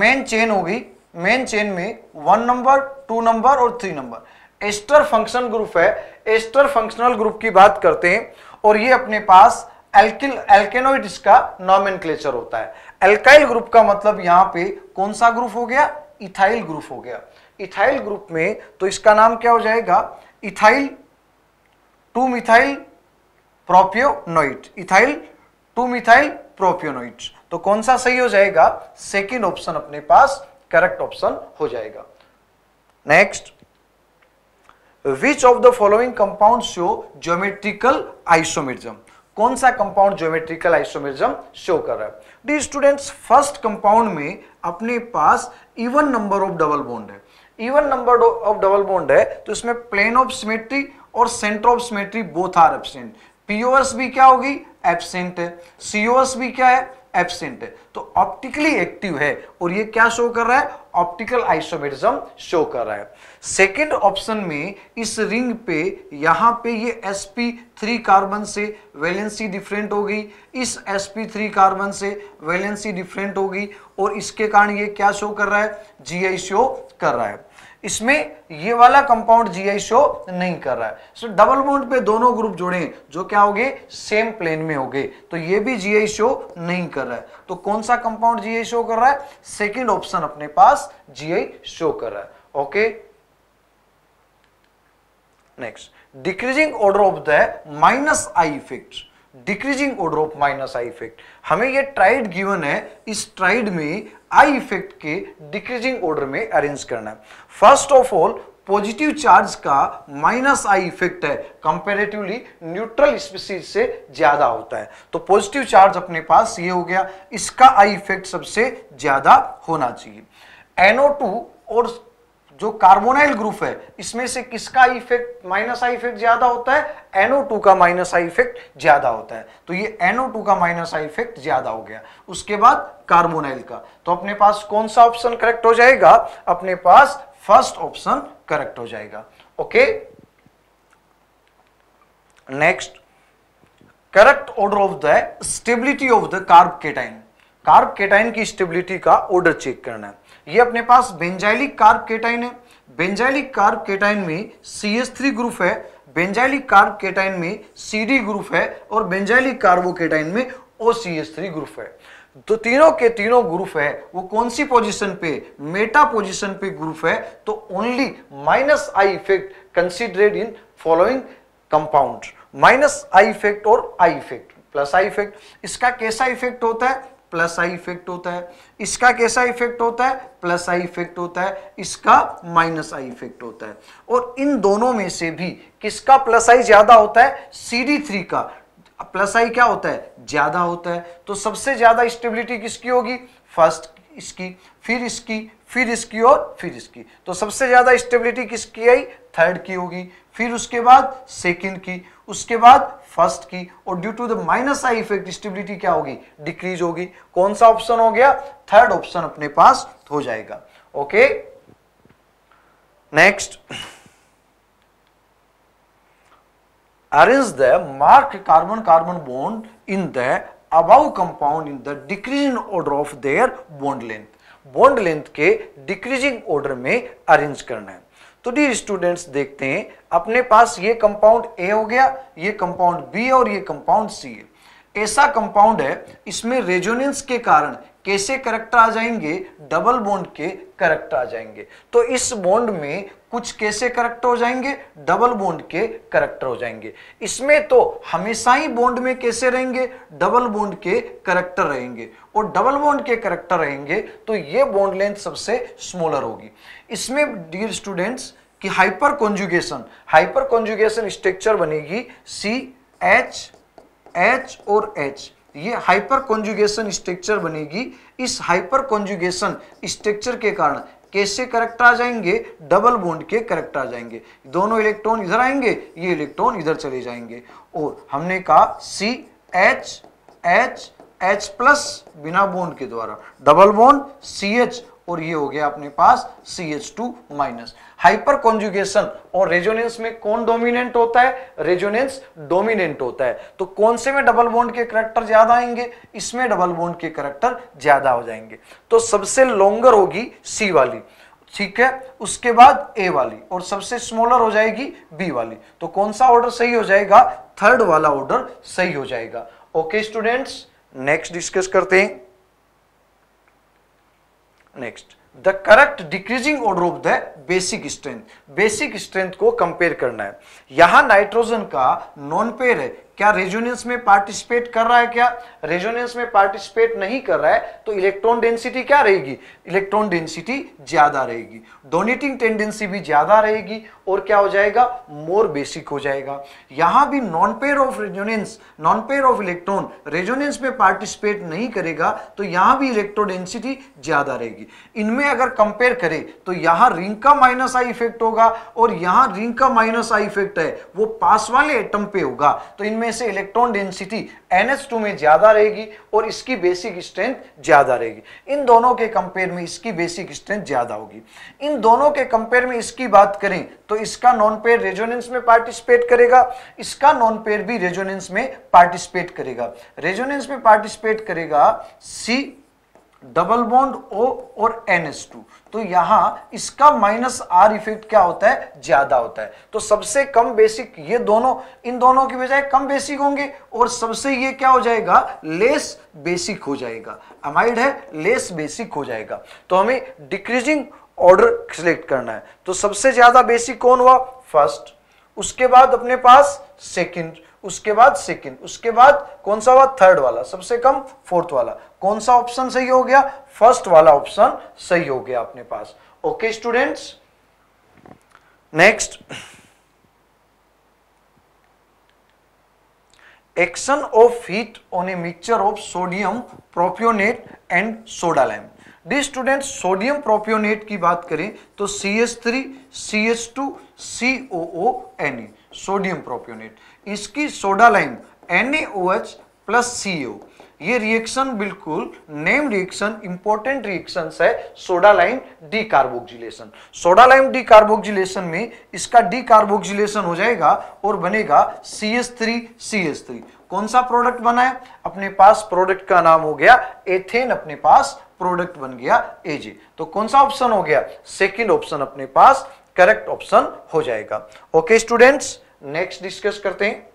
Speaker 2: मेन चेन होगी मेन चेन में वन नंबर टू नंबर और three number ester function group है एस्टर फंक्शनल ग्रुप की बात करते हैं और ये अपने पास एल्किल एल्केनोइड इसका नॉमेन होता है एल्काइल ग्रुप का मतलब यहां पे कौन सा ग्रुप हो गया इथाइल ग्रुप हो गया इथाइल ग्रुप में तो इसका नाम क्या हो जाएगा ethyl two methyl propionate ethyl two methyl propionate तो कौन सा सही हो जाएगा सेकेंड ऑप्शन अपने पास करेक्ट ऑप्शन हो जाएगा next which of the following compound show geometrical isomerism कौन सा कंपाउंड ज्योमेट्रिकल आइसोमेरिज्म शो कर रहा है डी स्टूडेंट्स फर्स्ट कंपाउंड में अपने पास even number of double bond है even number of double bond है तो इसमें प्लेन ऑफ सिमेट्री और centre of symmetry both are absent POS भी क्या होगी एबसेंट है सीओएस भी क्या है एबसेंट है तो ऑप्टिकली एक्टिव है और ये क्या शो कर रहा है ऑप्टिकल आइसोमेटिज्म शो कर रहा है सेकेंड ऑप्शन में इस रिंग पे यहां पे ये sp3 कार्बन से वैलेंसी डिफरेंट हो गई इस sp3 कार्बन से वैलेंसी डिफरेंट हो गई और इसके कारण ये क्या शो कर रहा है जी शो कर रहा है इसमें ये वाला कंपाउंड जी शो नहीं कर रहा है सो so, डबल बॉन्ड पे दोनों ग्रुप जुड़े जो क्या हो गए सेम प्लेन में हो गए तो ये भी जी शो नहीं कर रहा है तो कौन सा कंपाउंड जी शो कर रहा है सेकेंड ऑप्शन अपने पास जी शो कर रहा है okay next decreasing order of the minus I effect decreasing order of minus I effect हमें ये ट्राइड गिवन है इस ट्राइड में आई इफेक्ट के डिक्रीजिंग ऑर्डर में अरेंज करना है first of all positive charge का माइनस आई इफेक्ट है कंपेरेटिवली न्यूट्रल स्पीसीज से ज्यादा होता है तो पॉजिटिव चार्ज अपने पास ये हो गया इसका आई इफेक्ट सबसे ज्यादा होना चाहिए टू और जो कार्बोनाइल ग्रुप है इसमें से किसका इफेक्ट माइनस आई इफेक्ट ज्यादा होता है टू का माइनस आई इफेक्ट ज्यादा होता है तो ये टू का माइनस आई इफेक्ट ज्यादा हो गया उसके बाद कार्बोनाइल का तो अपने पास कौन सा ऑप्शन करेक्ट हो जाएगा अपने पास फर्स्ट ऑप्शन करेक्ट हो जाएगा okay next correct order of the stability of the carbocation carbocation की स्टेबिलिटी का ऑर्डर चेक करना है ये अपने पास बेंजाइलिक कार्ब केटाइन है बेंजाइलिक कार्ब केटाइन में सी एस थ्री ग्रुप है बेंजाइलिक कार्ब केटाइन में सी डी ग्रुप है और बेंजाइलिक कार्बो केटाइन में O C S three group है तो तीनों के तीनों ग्रुप है वो कौन सी पोजीशन पे मेटा पोजीशन पे ग्रुप है तो only minus I effect considered in following compound minus I effect और I effect plus I effect इसका कैसा इफेक्ट होता है प्लस आई इफेक्ट होता है इसका कैसा इफेक्ट होता है प्लस आई इफेक्ट होता है इसका माइनस आई इफेक्ट होता है और इन दोनों में से भी किसका प्लस आई ज्यादा होता है सी थ्री का प्लस आई क्या होता है ज्यादा होता है तो सबसे ज्यादा स्टेबिलिटी किसकी होगी फर्स्ट इसकी फिर इसकी फिर इसकी और फिर इसकी तो सबसे ज्यादा स्टेबिलिटी किसकी आई थर्ड की होगी फिर उसके बाद सेकंड की उसके बाद फर्स्ट की और due to the minus I effect stability क्या होगी डिक्रीज होगी कौन सा ऑप्शन हो गया थर्ड ऑप्शन अपने पास हो जाएगा okay next arrange the mark carbon carbon bond in the above compound in the decreasing order of their bond length bond length के डिक्रीजिंग ऑर्डर में अरेंज करना है तो डी स्टूडेंट्स देखते हैं अपने पास ये कंपाउंड ए हो गया ये कंपाउंड बी और ये कंपाउंड सी है ऐसा कंपाउंड है इसमें रेजोनेंस के कारण कैसे करेक्टर आ जाएंगे डबल बॉन्ड के करेक्टर आ जाएंगे तो इस बॉन्ड में कुछ कैसे करेक्टर हो जाएंगे डबल बॉन्ड के करेक्टर हो जाएंगे इसमें तो हमेशा ही बॉन्ड में कैसे रहेंगे डबल बॉन्ड के करेक्टर रहेंगे और डबल बॉन्ड के करेक्टर रहेंगे तो ये बॉन्ड लेंथ सबसे स्मॉलर होगी इसमें डियर स्टूडेंट्स कि hyperconjugation hyperconjugation structure बनेगी सी एच एच और एच ये हाइपर कॉन्जुगेशन स्ट्रक्चर बनेगी इस हाइपर कॉन्जुगेशन स्ट्रक्चर के कारण कैसे करेक्ट आ जाएंगे डबल बोन्ड के करेक्ट आ जाएंगे दोनों इलेक्ट्रॉन इधर आएंगे ये इलेक्ट्रॉन इधर चले जाएंगे और हमने कहा C H H H plus बिना बोन्ड के द्वारा डबल बोन्ड सी एच और ये हो गया अपने पास C H two minus hyperconjugation और रेजोनेंस में कौन डोमिनेंट होता है रेजोनेंस डोमिनेंट होता है तो कौन से में डबल बॉन्ड के करेक्टर ज्यादा आएंगे इसमें डबल बॉन्ड के करेक्टर ज्यादा हो जाएंगे तो सबसे लॉन्गर होगी सी वाली ठीक है उसके बाद ए वाली और सबसे स्मॉलर हो जाएगी बी वाली तो कौन सा ऑर्डर सही हो जाएगा थर्ड वाला ऑर्डर सही हो जाएगा ओके स्टूडेंट्स नेक्स्ट डिस्कस करते हैं Next, the correct decreasing order of the basic strength. Basic strength को कंपेयर करना है यहां नाइट्रोजन का नॉन पेयर है क्या रेजोनेंस में पार्टिसिपेट कर रहा है क्या रेजोनेंस में पार्टिसिपेट नहीं कर रहा है तो इलेक्ट्रॉन डेंसिटी क्या रहेगी इलेक्ट्रॉन डेंसिटी ज्यादा रहेगी डोनेटिंग टेंडेंसी भी ज्यादा रहेगी और क्या हो जाएगा मोर बेसिक हो जाएगा यहां भी lone pair of resonance lone pair of electron resonance में पार्टिसिपेट नहीं करेगा तो यहां भी इलेक्ट्रॉन डेंसिटी ज्यादा रहेगी इनमें अगर कंपेयर करें तो यहां रिंग का माइनस आई इफेक्ट होगा होगा और यहां रिंग का माइनस आई इफेक्ट है वो पास वाले एटम पे होगा तो इनमें से इलेक्ट्रॉन डेंसिटी NH2 में ज्यादा रहेगी और इसकी बेसिक स्ट्रेंथ ज्यादा रहेगी इन दोनों के कंपेयर में इसकी बेसिक स्ट्रेंथ ज्यादा होगी इन दोनों के कंपेयर में इसकी बात करें तो इसका नॉन पेयर रेजोनेंस में पार्टिसिपेट करेगा इसका नॉन पेयर भी रेजोनेंस में पार्टिसिपेट करेगा रेजोनेंस में पार्टिसिपेट करेगा सी डबल बॉन्ड ओ और एन एस टू तो यहां इसका माइनस आर इफेक्ट क्या होता है ज्यादा होता है तो सबसे कम बेसिक ये दोनों इन दोनों की बजाय कम बेसिक होंगे और सबसे ये क्या हो जाएगा लेस बेसिक हो जाएगा अमाइड है लेस बेसिक हो जाएगा तो हमें डिक्रीजिंग ऑर्डर सिलेक्ट करना है तो सबसे ज्यादा बेसिक कौन हुआ फर्स्ट उसके बाद अपने पास सेकेंड उसके बाद सेकेंड उसके बाद कौन सा हुआ थर्ड वाला सबसे कम फोर्थ वाला कौन सा ऑप्शन सही हो गया फर्स्ट वाला ऑप्शन सही हो गया अपने पास okay students next action of heat on a mixture of sodium propionate and soda lime dear student sodium propionate की बात करें तो C S three C S two C O O N A sodium propionate इसकी soda lime NaOH plus CO ये रिएक्शन बिल्कुल नेम रिएक्शन इंपॉर्टेंट रिएक्शन है soda lime carboxylation soda lime carboxylation में इसका डी कार्बोक्जिलेशन हो जाएगा और बनेगा सी S three C S three कौन सा प्रोडक्ट बना है अपने पास प्रोडक्ट का नाम हो गया एथेन अपने पास प्रोडक्ट बन गया एजे तो कौन सा ऑप्शन हो गया सेकेंड ऑप्शन अपने पास करेक्ट ऑप्शन हो जाएगा ओके स्टूडेंट्स नेक्स्ट डिस्कस करते हैं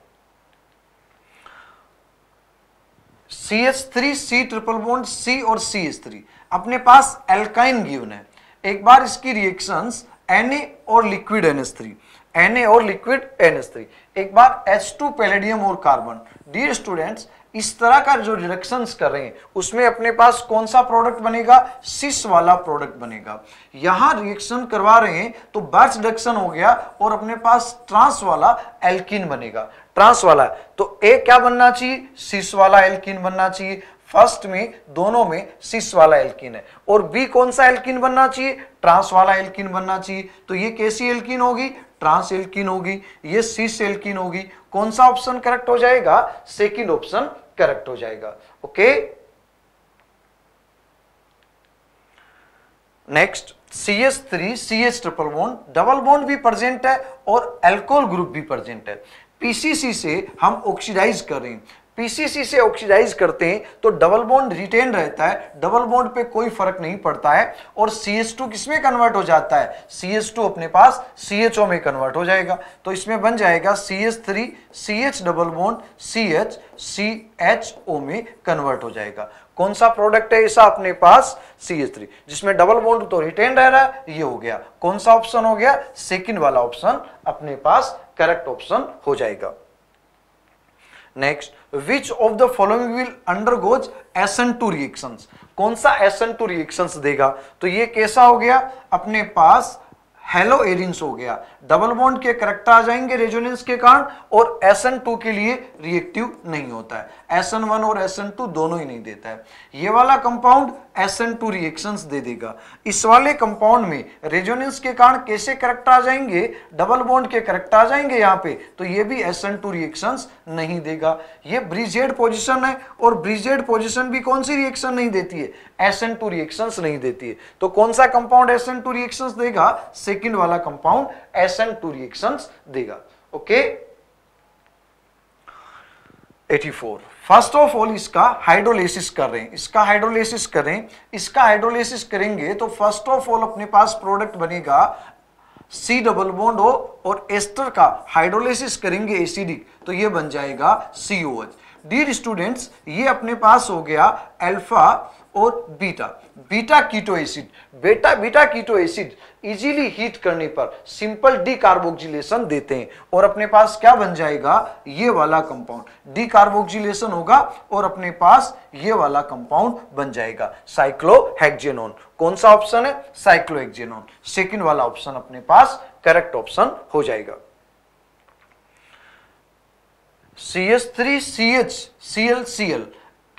Speaker 2: C H three C triple bond C और सी एच थ्री अपने पास एल्काइन गिवन है एक बार इसकी रिएक्शंस ए और लिक्विड एन ए और लिक्विड थ्री एक बार एच टू पेलेडियम और कार्बन डियर स्टूडेंट्स इस तरह का जो डिडक्शंस कर रहे हैं उसमें अपने पास कौन सा प्रोडक्ट बनेगा सिस वाला प्रोडक्ट बनेगा यहां रिएक्शन करवा रहे हैं तो बैच डिडक्शन हो गया और अपने पास ट्रांस वाला एल्किन बनेगा ट्रांस वाला तो ए क्या बनना चाहिए सिस वाला एल्किन बनना चाहिए फर्स्ट में दोनों में सिस वाला एल्किन है और बी कौन सा एल्किन बनना चाहिए ट्रांस वाला एल्किन बनना चाहिए तो ये कैसी एल्किन होगी ट्रांस एल्किन होगी ये सीस एल्किन होगी कौन सा ऑप्शन करेक्ट हो जाएगा सेकेंड ऑप्शन करेक्ट हो जाएगा okay next C S three C S triple bond double bond भी प्रेजेंट है और एल्कोहल ग्रुप भी प्रेजेंट है पीसीसी से हम ऑक्सीडाइज कर रहे हैं पीसीसी से ऑक्सीडाइज करते हैं तो डबल बॉन्ड रिटेन रहता है डबल बॉन्ड पे कोई फर्क नहीं पड़ता है और सी एस टू किसमें कन्वर्ट हो जाता है सी एस टू अपने पास सी एच ओ में कन्वर्ट हो जाएगा तो इसमें बन जाएगा C H three C H double bond C H C H O में कन्वर्ट हो जाएगा कौन सा प्रोडक्ट है ऐसा अपने पास सी एच थ्री जिसमें डबल बॉन्ड तो रिटेन रह रहा है ये हो गया कौन सा ऑप्शन हो गया सेकेंड वाला ऑप्शन अपने पास करेक्ट ऑप्शन हो जाएगा next which of the following will undergoes SN two reaction कौन सा एसन टू रिएक्शन देगा तो ये कैसा हो गया अपने पास हेलो एरिन हो गया डबल बॉन्ड के करेक्टर आ जाएंगे रेजोनेंस के कारण और SN2 के लिए रिएक्टिव नहीं होता है SN1 और SN2 दोनों ही नहीं देता है ये वाला कंपाउंड SN2 रिएक्शंस दे देगा इस वाले कंपाउंड में रेजोनेंस के कारण कैसे करेक्टर आ जाएंगे डबल बॉन्ड के करेक्टर आ जाएंगे यहाँ पे तो ये भी SN2 रिएक्शंस नहीं देगा ये ब्रिजेड पोजिशन है और ब्रिजेड पोजिशन भी कौन सी रिएक्शन नहीं देती है टू रिएक्शन नहीं देती है तो कौन सा कंपाउंड टू रिएक्शन देगा सेकेंड वाला compound S SN two reaction देगा okay eighty four first of all इसका हाइड्रोलिसिस कर रहे हैं इसका हाइड्रोलिसिस करें इसका हाइड्रोलिसिस करेंगे तो फर्स्ट ऑफ ऑल अपने पास प्रोडक्ट बनेगा सी डबल बॉन्ड हो और एस्टर का हाइड्रोलिसिस करेंगे एसिडिक तो ये बन जाएगा सीओ एच डियर स्टूडेंट्स ये अपने पास हो गया अल्फा और beta beta keto acid beta beta keto acid easily heat करने पर सिंपल डी देते हैं और अपने पास क्या बन जाएगा ये वाला कंपाउंड डीकार्बोक्जिलेशन होगा और अपने पास ये वाला कंपाउंड बन जाएगा साइक्लोहेक्जेनोन कौन सा ऑप्शन है साइक्लोहेक्जेनोन सेकेंड वाला ऑप्शन अपने पास करेक्ट ऑप्शन हो जाएगा C S three C H C L C L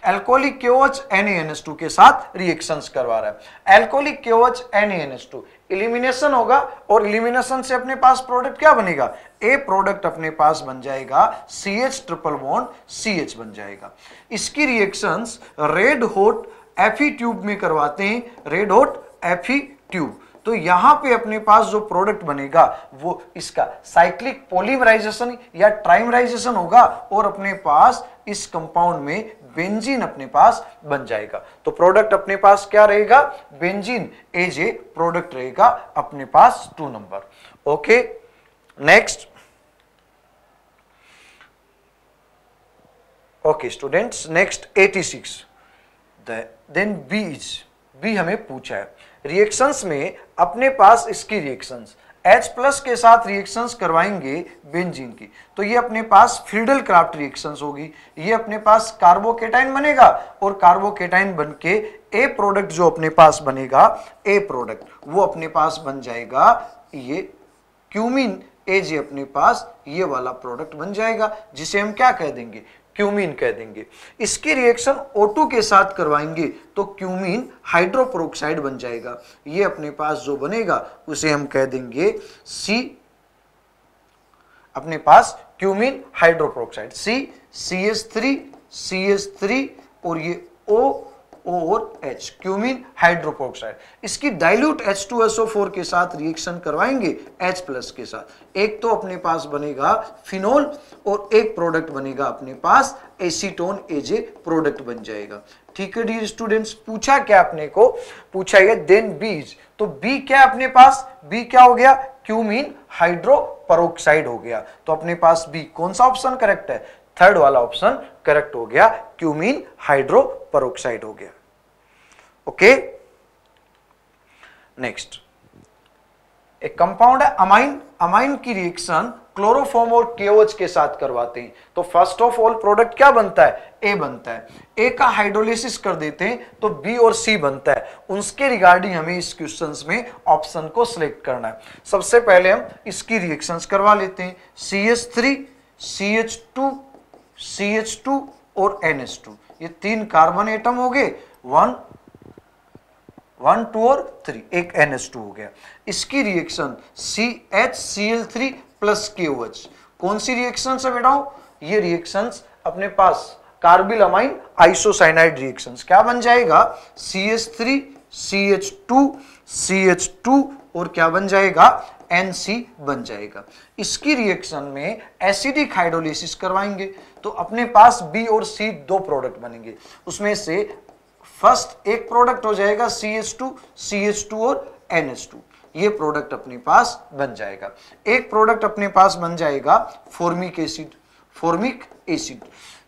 Speaker 2: alcoholic KOH NaNH2 के साथ रिएक्शंस करवा रहा है एल्कोहलिक केओएच NaNH2 इलिमिनेशन होगा और इलिमिनेशन से अपने पास प्रोडक्ट क्या बनेगा ए प्रोडक्ट अपने पास बन जाएगा C H triple bond C H बन जाएगा इसकी रिएक्शंस रेड होट एफी ट्यूब में करवाते हैं रेड होट एफी ट्यूब तो यहां पे अपने पास जो प्रोडक्ट बनेगा वो इसका साइक्लिक पॉलीमराइजेशन या ट्राइमराइजेशन होगा और अपने पास इस कंपाउंड में बेंजीन अपने पास बन जाएगा तो प्रोडक्ट अपने पास क्या रहेगा बेंजीन एज ए प्रोडक्ट रहेगा अपने पास two number okay next okay students next 86 then बीज बी हमें पूछा है रिएक्शंस में अपने पास इसकी रिएक्शंस एच प्लस के साथ रिएक्शंस करवाएंगे बेंजीन की तो ये अपने पास फ्रीडल क्राफ्ट रिएक्शंस होगी ये अपने पास कार्बोकेटाइन बनेगा और कार्बोकेटाइन बन के ए प्रोडक्ट जो अपने पास बनेगा ए प्रोडक्ट वो अपने पास बन जाएगा ये क्यूमिन ए जी अपने पास ये वाला प्रोडक्ट बन जाएगा जिसे हम क्या कह देंगे क्यूमीन कह देंगे इसकी रिएक्शन O2 के साथ करवाएंगे तो क्यूमीन हाइड्रोप्रोक्साइड बन जाएगा ये अपने पास जो बनेगा उसे हम कह देंगे सी अपने पास cumene hydroperoxide C C S three C S three और ये ओ और एच क्यूमिन हाइड्रोपोक्साइड इसकी dilute H two SO four के साथ रिएक्शन करवाएंगे एच प्लस के साथ एक तो अपने पास बनेगा फिनोल और एक प्रोडक्ट बनेगा अपने पास एसीटोन एज ए प्रोडक्ट बन जाएगा ठीक है डी स्टूडेंट्स पूछा क्या अपने को पूछा ये देन बीज तो बी क्या अपने पास बी क्या हो गया क्यूमिन हाइड्रो परोक्साइड हो गया तो अपने पास बी कौन सा ऑप्शन करेक्ट है थर्ड वाला ऑप्शन करेक्ट हो गया क्यूमिन हाइड्रो परोक्साइड हो गया okay next a compound amine amine की रिएक्शन क्लोरोफॉर्म और केओज के साथ करवाते हैं तो फर्स्ट ऑफ ऑल प्रोडक्ट क्या बनता है ए बनता है ए का हाइड्रोलिसिस कर देते हैं तो बी और सी बनता है उसके रिगार्डिंग हमें इस क्वेश्चन में ऑप्शन को सिलेक्ट करना है सबसे पहले हम इसकी रिएक्शंस करवा लेते हैं C H three C H two C H two और एन एच टू ये तीन कार्बन एटम हो गए वन वन टू और थ्री एक एन एस टू हो गया इसकी reaction C H C L three plus K O H कौन सी रिएक्शन है बेटा ये रिएक्शन अपने पास कार्बिल अमाइन आइसोसाइनाइड रिएक्शन क्या बन जाएगा C H three C H two C H two और क्या बन जाएगा एन सी बन जाएगा इसकी रिएक्शन में एसिडिक हाइड्रोलिसिस करवाएंगे तो अपने पास बी और सी दो प्रोडक्ट बनेंगे उसमें से फर्स्ट एक प्रोडक्ट हो जाएगा C H two C H two और एन एच टू ये प्रोडक्ट अपने पास बन जाएगा एक प्रोडक्ट अपने पास बन जाएगा फॉर्मिक एसिड फॉर्मिक एसिड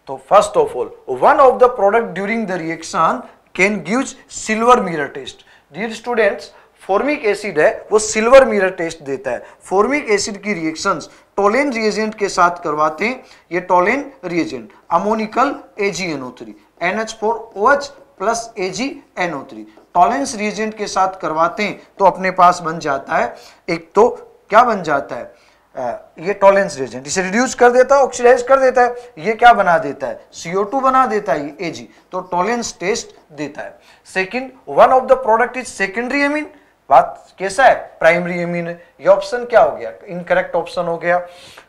Speaker 2: तो first of all one of the product during the reaction can gives silver mirror test dear students formic acid है वो सिल्वर मिरर टेस्ट देता है फॉर्मिक एसिड की रिएक्शंस टोलेन रिएजेंट के साथ करवाते हैं ये Tollen reagent ammoniacal AgNO three N H four O H plus A G N O three Tollens reagent के साथ करवाते हैं तो अपने पास बन जाता है एक तो क्या बन जाता है ये टॉलेंस रिएजेंट इसे रिड्यूस कर देता है ऑक्सीडाइज कर देता है ये क्या बना देता है सीओ टू बना देता है ये जी तो टॉलेंस टेस्ट देता है second one of the product is secondary amine बात कैसा है प्राइमरी इमीन ये ऑप्शन क्या हो गया इनकरेक्ट ऑप्शन हो गया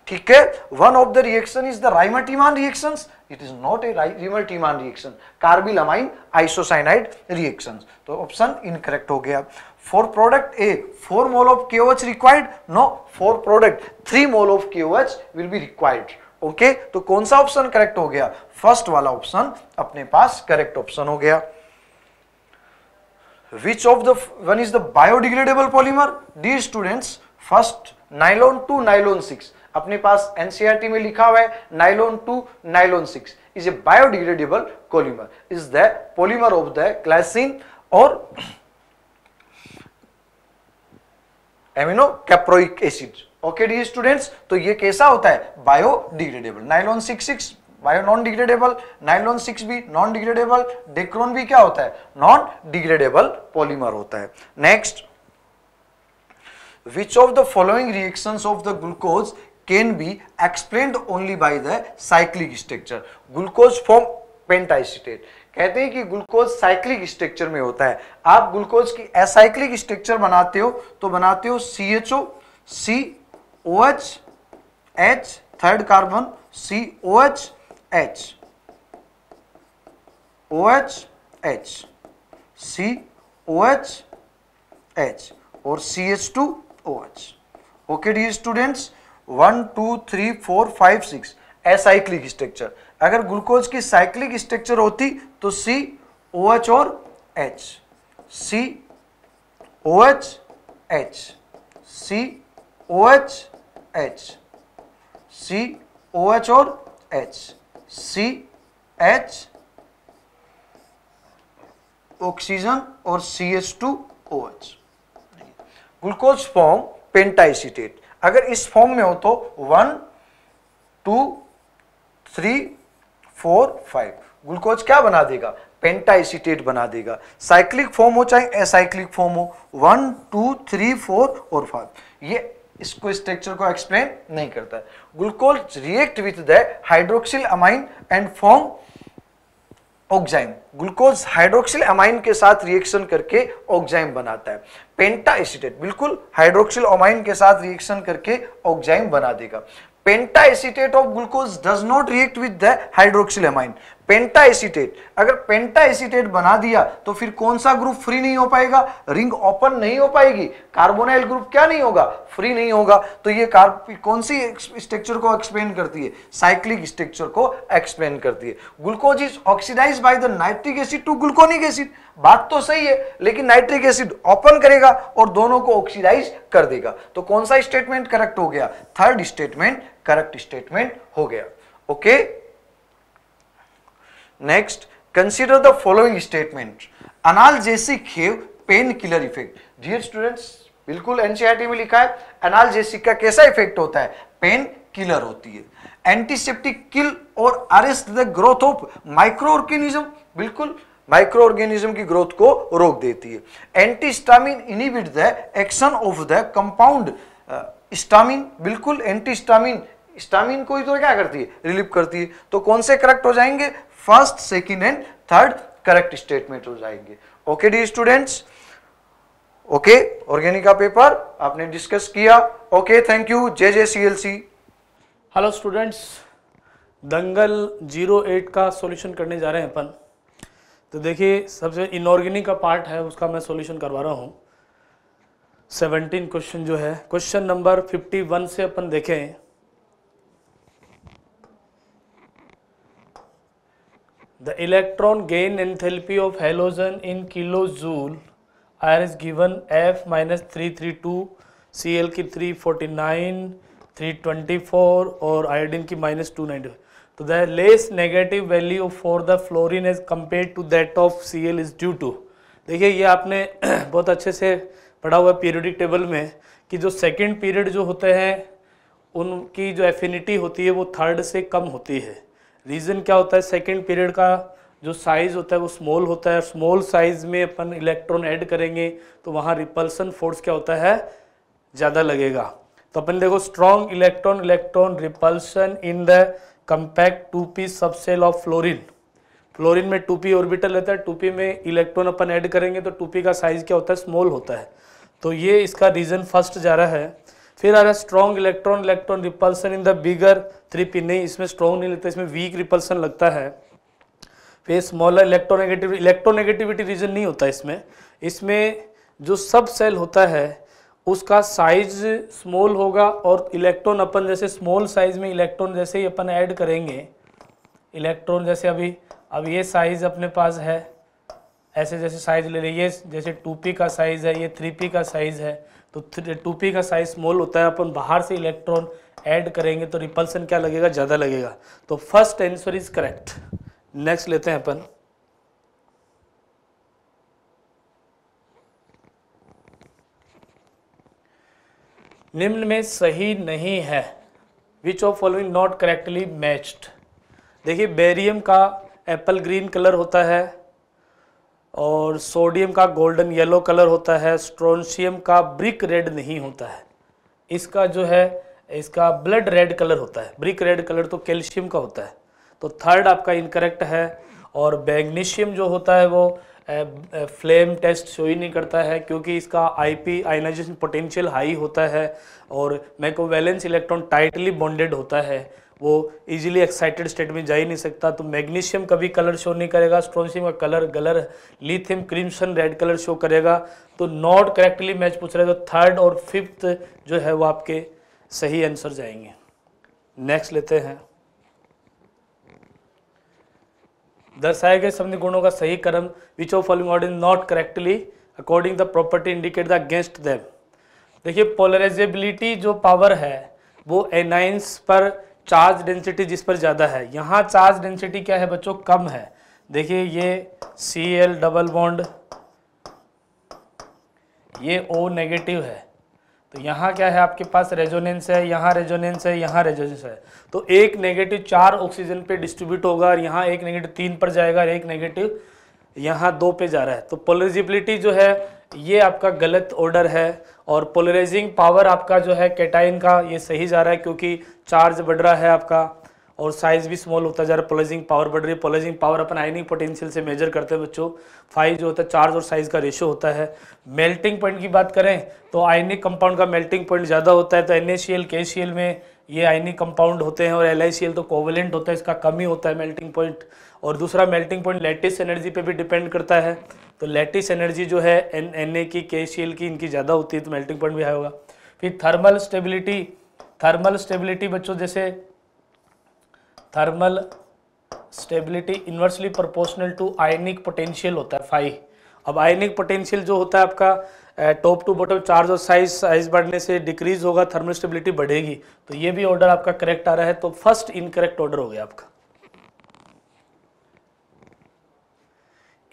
Speaker 2: ठीक है one of the reaction is the Reimer Tiemann reaction it is not a Reimer Tiemann reaction carbylamine isocyanide reaction तो ऑप्शन इनकरेक्ट हो गया four product a four mole of KOH required no four product three mole of KOH will be required okay तो कौन सा ऑप्शन करेक्ट हो गया फर्स्ट वाला ऑप्शन अपने पास करेक्ट ऑप्शन हो गया which of the one is the biodegradable polymer dear students first nylon two nylon six अपने पास एनसीईआरटी e में लिखा हुआ है nylon two nylon six is a biodegradable polymer is the polymer of the glycine और amino caproic acid okay dear students तो ये कैसा होता है biodegradable nylon six six bio non degradable nylon six भी नॉन डिग्रेडेबल डेक्रोन भी क्या होता है नॉन डिग्रेडेबल पॉलीमर होता है next which of the following reaction of the glucose can be explain only by the cyclic structure glucose form pentaacetate कहते हैं कि ग्लूकोज साइक्लिक स्ट्रक्चर में होता है आप ग्लूकोज की असाइक्लिक स्ट्रक्चर बनाते हो तो बनाते हो C H O C O H H third carbon C O H H O H H C O H H और C H two O H okay dear students one two three four five six acyclic structure अगर ग्लूकोज की साइक्लिक स्ट्रक्चर होती तो सी C OH और H H C O H H C O H और एच सी एच ऑक्सीजन और C H two O H glucose form pentaacetate अगर इस फॉर्म में हो तो one two three four five glucose क्या बना देगा पेंटाइसिटेट बना देगा साइक्लिक फॉर्म हो चाहे एसाइक्लिक फॉर्म हो वन टू थ्री फोर और फाइव ये इसको स्ट्रक्चर को एक्सप्लेन नहीं करता glucose react with the hydroxyl amine and form oxime glucose hydroxyl amine के साथ रिएक्शन करके ऑक्साइम बनाता है पेंटा एसिटेट बिल्कुल हाइड्रोक्सिल अमाइन के साथ रिएक्शन करके ऑक्साइम बना देगा penta acetate of glucose does not react with the hydroxyl amine penta acetate अगर पेंटा एसिटेट बना दिया तो फिर कौन सा ग्रुप फ्री नहीं हो पाएगा रिंग ओपन नहीं हो पाएगी कार्बोनाइल ग्रुप क्या नहीं होगा फ्री नहीं होगा तो ये कौन सी स्ट्रक्चर को एक्सप्लेन करती है साइक्लिक स्ट्रक्चर को एक्सप्लेन करती है glucose is oxidize by the nitric acid to gluconic acid बात तो सही है लेकिन नाइट्रिक एसिड ओपन करेगा और दोनों को ऑक्सीडाइज कर देगा तो कौन सा स्टेटमेंट करेक्ट हो गया थर्ड स्टेटमेंट करेक्ट स्टेटमेंट हो गया okay okay? Next, consider the following statement Analgesic have pain killer effect dear students बिल्कुल एनसीईआरटी e में लिखा है एनालजेसिक का कैसा इफेक्ट होता है पेन किलर होती है एंटीसेप्टिक किल और arrest the growth of micro organism बिल्कुल माइक्रो ऑर्गेनिज्म की ग्रोथ को रोक देती है antihistamine inhibit the action of the compound histamine बिल्कुल एंटीस्टामिन स्टामिन को ही तो क्या करती है रिलीव करती है तो कौन से करेक्ट हो जाएंगे first second and third correct statement हो जाएंगे okay dear students okay organic का पेपर आपने डिस्कस
Speaker 3: किया ओके थैंक यू जे जे सी एल सी hello students Dangal zero eight का सॉल्यूशन करने जा रहे हैं अपन तो देखिए सबसे इनऑर्गेनिक का पार्ट है उसका मैं सॉल्यूशन करवा रहा हूँ सेवनटीन क्वेश्चन जो है क्वेश्चन नंबर फिफ्टी वन से अपन देखें The electron gain enthalpy of halogen in kilojoule R is given F minus 332 Cl की 349 324 और iodine की minus 290 तो the less negative value for the fluorine as compared to that of Cl is due to देखिए ये आपने बहुत अच्छे से पढ़ा हुआ पीरियडिक टेबल में कि जो सेकंड पीरियड जो होते हैं उनकी जो एफिनिटी होती है वो थर्ड से कम होती है रीज़न क्या होता है सेकेंड पीरियड का जो साइज़ होता है वो स्मॉल होता है स्मॉल साइज़ में अपन इलेक्ट्रॉन ऐड करेंगे तो वहाँ रिपल्सन फोर्स क्या होता है ज़्यादा लगेगा तो अपन देखो strong electron electron repulsion in the compact two p subshell of fluorine fluorine में टू पी ऑर्बिटल रहता है टू पी में इलेक्ट्रॉन अपन ऐड करेंगे तो टू पी का साइज़ क्या होता है स्मॉल होता है तो ये इसका रीज़न फर्स्ट जा रहा है फिर आ रहा है strong electron electron repulsion in the bigger three p नहीं इसमें स्ट्रॉन्ग नहीं लगता इसमें वीक रिपल्सन लगता है फिर स्मॉलर इलेक्ट्रोनेगेटिव इलेक्ट्रोनेगेटिविटी रीजन नहीं होता इसमें इसमें जो सब सेल होता है उसका साइज स्मॉल होगा और इलेक्ट्रॉन अपन जैसे स्मॉल साइज में इलेक्ट्रॉन जैसे ही अपन ऐड करेंगे इलेक्ट्रॉन जैसे अभी अब ये साइज अपने पास है ऐसे जैसे साइज ले रहे ये जैसे टू पी का साइज़ है ये थ्री पी का साइज़ है तो टू पी का साइज स्मॉल होता है अपन बाहर से इलेक्ट्रॉन ऐड करेंगे तो रिपल्सन क्या लगेगा ज़्यादा लगेगा तो first answer is correct next लेते हैं अपन निम्न में सही नहीं है which of following not correctly matched देखिए बेरियम का एप्पल ग्रीन कलर होता है और सोडियम का गोल्डन येलो कलर होता है स्ट्रोनशियम का ब्रिक रेड नहीं होता है इसका जो है इसका ब्लड रेड कलर होता है ब्रिक रेड कलर तो कैल्शियम का होता है तो थर्ड आपका इनकरेक्ट है और मैग्नीशियम जो होता है वो फ्लेम टेस्ट शो ही नहीं करता है क्योंकि इसका आईपी आयनाइजेशन पोटेंशियल हाई होता है और मैकोवैलेंस इलेक्ट्रॉन टाइटली बॉन्डेड होता है वो इजीली एक्साइटेड स्टेट में जा ही नहीं सकता तो मैग्नीशियम कभी कलर शो नहीं करेगा स्ट्रॉन्सियम का कलर गलर lithium crimson red colour show करेगा तो नॉट करेक्टली मैच पूछ रहे तो थर्ड और फिफ्थ जो है वो आपके सही आंसर जाएंगे नेक्स्ट लेते हैं दर्शाए गए सभी गुणों का सही क्रम which of following order not correctly according the property indicate the against them देखिए पोलराइजेबिलिटी जो पावर है वो एनाइंस पर चार्ज डेंसिटी जिस पर ज़्यादा है यहाँ चार्ज डेंसिटी क्या है बच्चों कम है देखिए ये सी एल डबल बॉन्ड ये ओ नेगेटिव है तो यहाँ क्या है आपके पास रेजोनेंस है यहाँ रेजोनेंस है यहाँ रेजोनेंस है तो एक नेगेटिव चार ऑक्सीजन पे डिस्ट्रीब्यूट होगा और यहाँ एक नेगेटिव तीन पर जाएगा और एक नेगेटिव यहाँ दो पे जा रहा है तो पोलिजिबिलिटी जो है ये आपका गलत ऑर्डर है और पोलराइजिंग पावर आपका जो है कैटाइन का ये सही जा रहा है क्योंकि चार्ज बढ़ रहा है आपका और साइज भी स्मॉल होता जा रहा है पोलराइजिंग पावर बढ़ रही है पोलराइजिंग पावर अपन आइनिंग पोटेंशियल से मेजर करते हैं बच्चों फाइव जो होता है चार्ज और साइज का रेशियो होता है मेल्टिंग पॉइंट की बात करें तो आइनिक कंपाउंड का मेल्टिंग पॉइंट ज़्यादा होता है तो एन एल में ये आइनिक कंपाउंड होते हैं और एल तो कोवलेंट होता है इसका कम ही होता है मेल्टिंग पॉइंट और दूसरा मेल्टिंग पॉइंट लेटेस्ट एनर्जी पर भी डिपेंड करता है तो लेटिस एनर्जी जो है एन एन ए की के सी एल की इनकी ज़्यादा होती है तो मेल्टिंग पॉइंट भी हाई होगा फिर थर्मल स्टेबिलिटी थर्मल स्टेबिलिटी बच्चों जैसे thermal stability inversely proportional to ionic potential होता है फाइव अब आयनिक पोटेंशियल जो होता है आपका टॉप टू बॉटम चार्ज और साइज साइज बढ़ने से डिक्रीज होगा थर्मल स्टेबिलिटी बढ़ेगी तो ये भी ऑर्डर आपका करेक्ट आ रहा है तो फर्स्ट इनकरेक्ट ऑर्डर हो गया आपका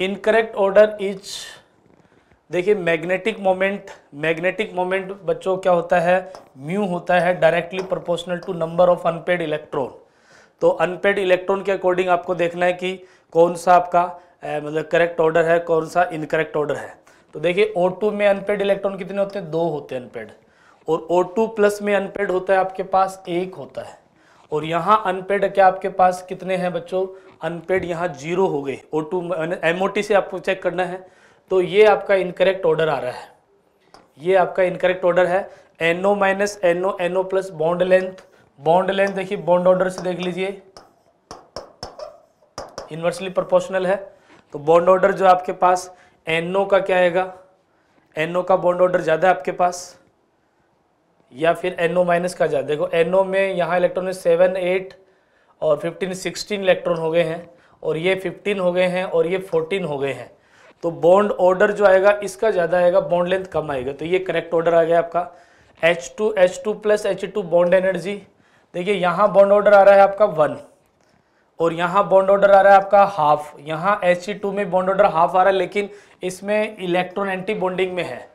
Speaker 3: इनकरेक्ट ऑर्डर इज देखिए मैग्नेटिक मोमेंट मैग्नेटिक मोमेंट बच्चों क्या होता है म्यू होता है directly proportional to number of unpaired electron तो अनपेड इलेक्ट्रॉन के अकॉर्डिंग आपको देखना है कि कौन सा आपका मतलब करेक्ट ऑर्डर है कौन सा इनकरेक्ट ऑर्डर है तो देखिए O2 में अनपेड इलेक्ट्रॉन कितने होते हैं दो होते हैं अनपेड और O2 प्लस में अनपेड होता है आपके पास एक होता है और यहाँ अनपेड क्या आपके पास कितने हैं बच्चों अनपेड यहाँ जीरो हो गए ओ टू एम से आपको चेक करना है तो ये आपका इनकरेक्ट ऑर्डर आ रहा है ये आपका इनकरेक्ट ऑर्डर है N O minus N O N O plus bond length bond length देखिए बॉन्ड ऑर्डर से देख लीजिए इन्वर्सली प्रोपोर्शनल है तो बॉन्ड ऑर्डर जो आपके पास एन ओ का क्या आएगा एन ओ का बॉन्ड ऑर्डर ज़्यादा है आपके पास या फिर एन ओ माइनस का ज़्यादा देखो एन ओ में यहाँ इलेक्ट्रॉन सेवन एट और 15 16 इलेक्ट्रॉन हो गए हैं और ये 15 हो गए हैं और ये 14 हो गए हैं तो बॉन्ड ऑर्डर जो आएगा इसका ज़्यादा आएगा बॉन्ड लेंथ कम आएगा तो ये करेक्ट ऑर्डर आ गया आपका H two H two plus H two bond energy देखिए यहाँ बॉन्ड ऑर्डर आ रहा है आपका वन और यहाँ बॉन्ड ऑर्डर आ रहा है आपका हाफ यहाँ एच टू में बॉन्ड ऑर्डर हाफ आ रहा है लेकिन इसमें इलेक्ट्रॉन एंटी बॉन्डिंग में है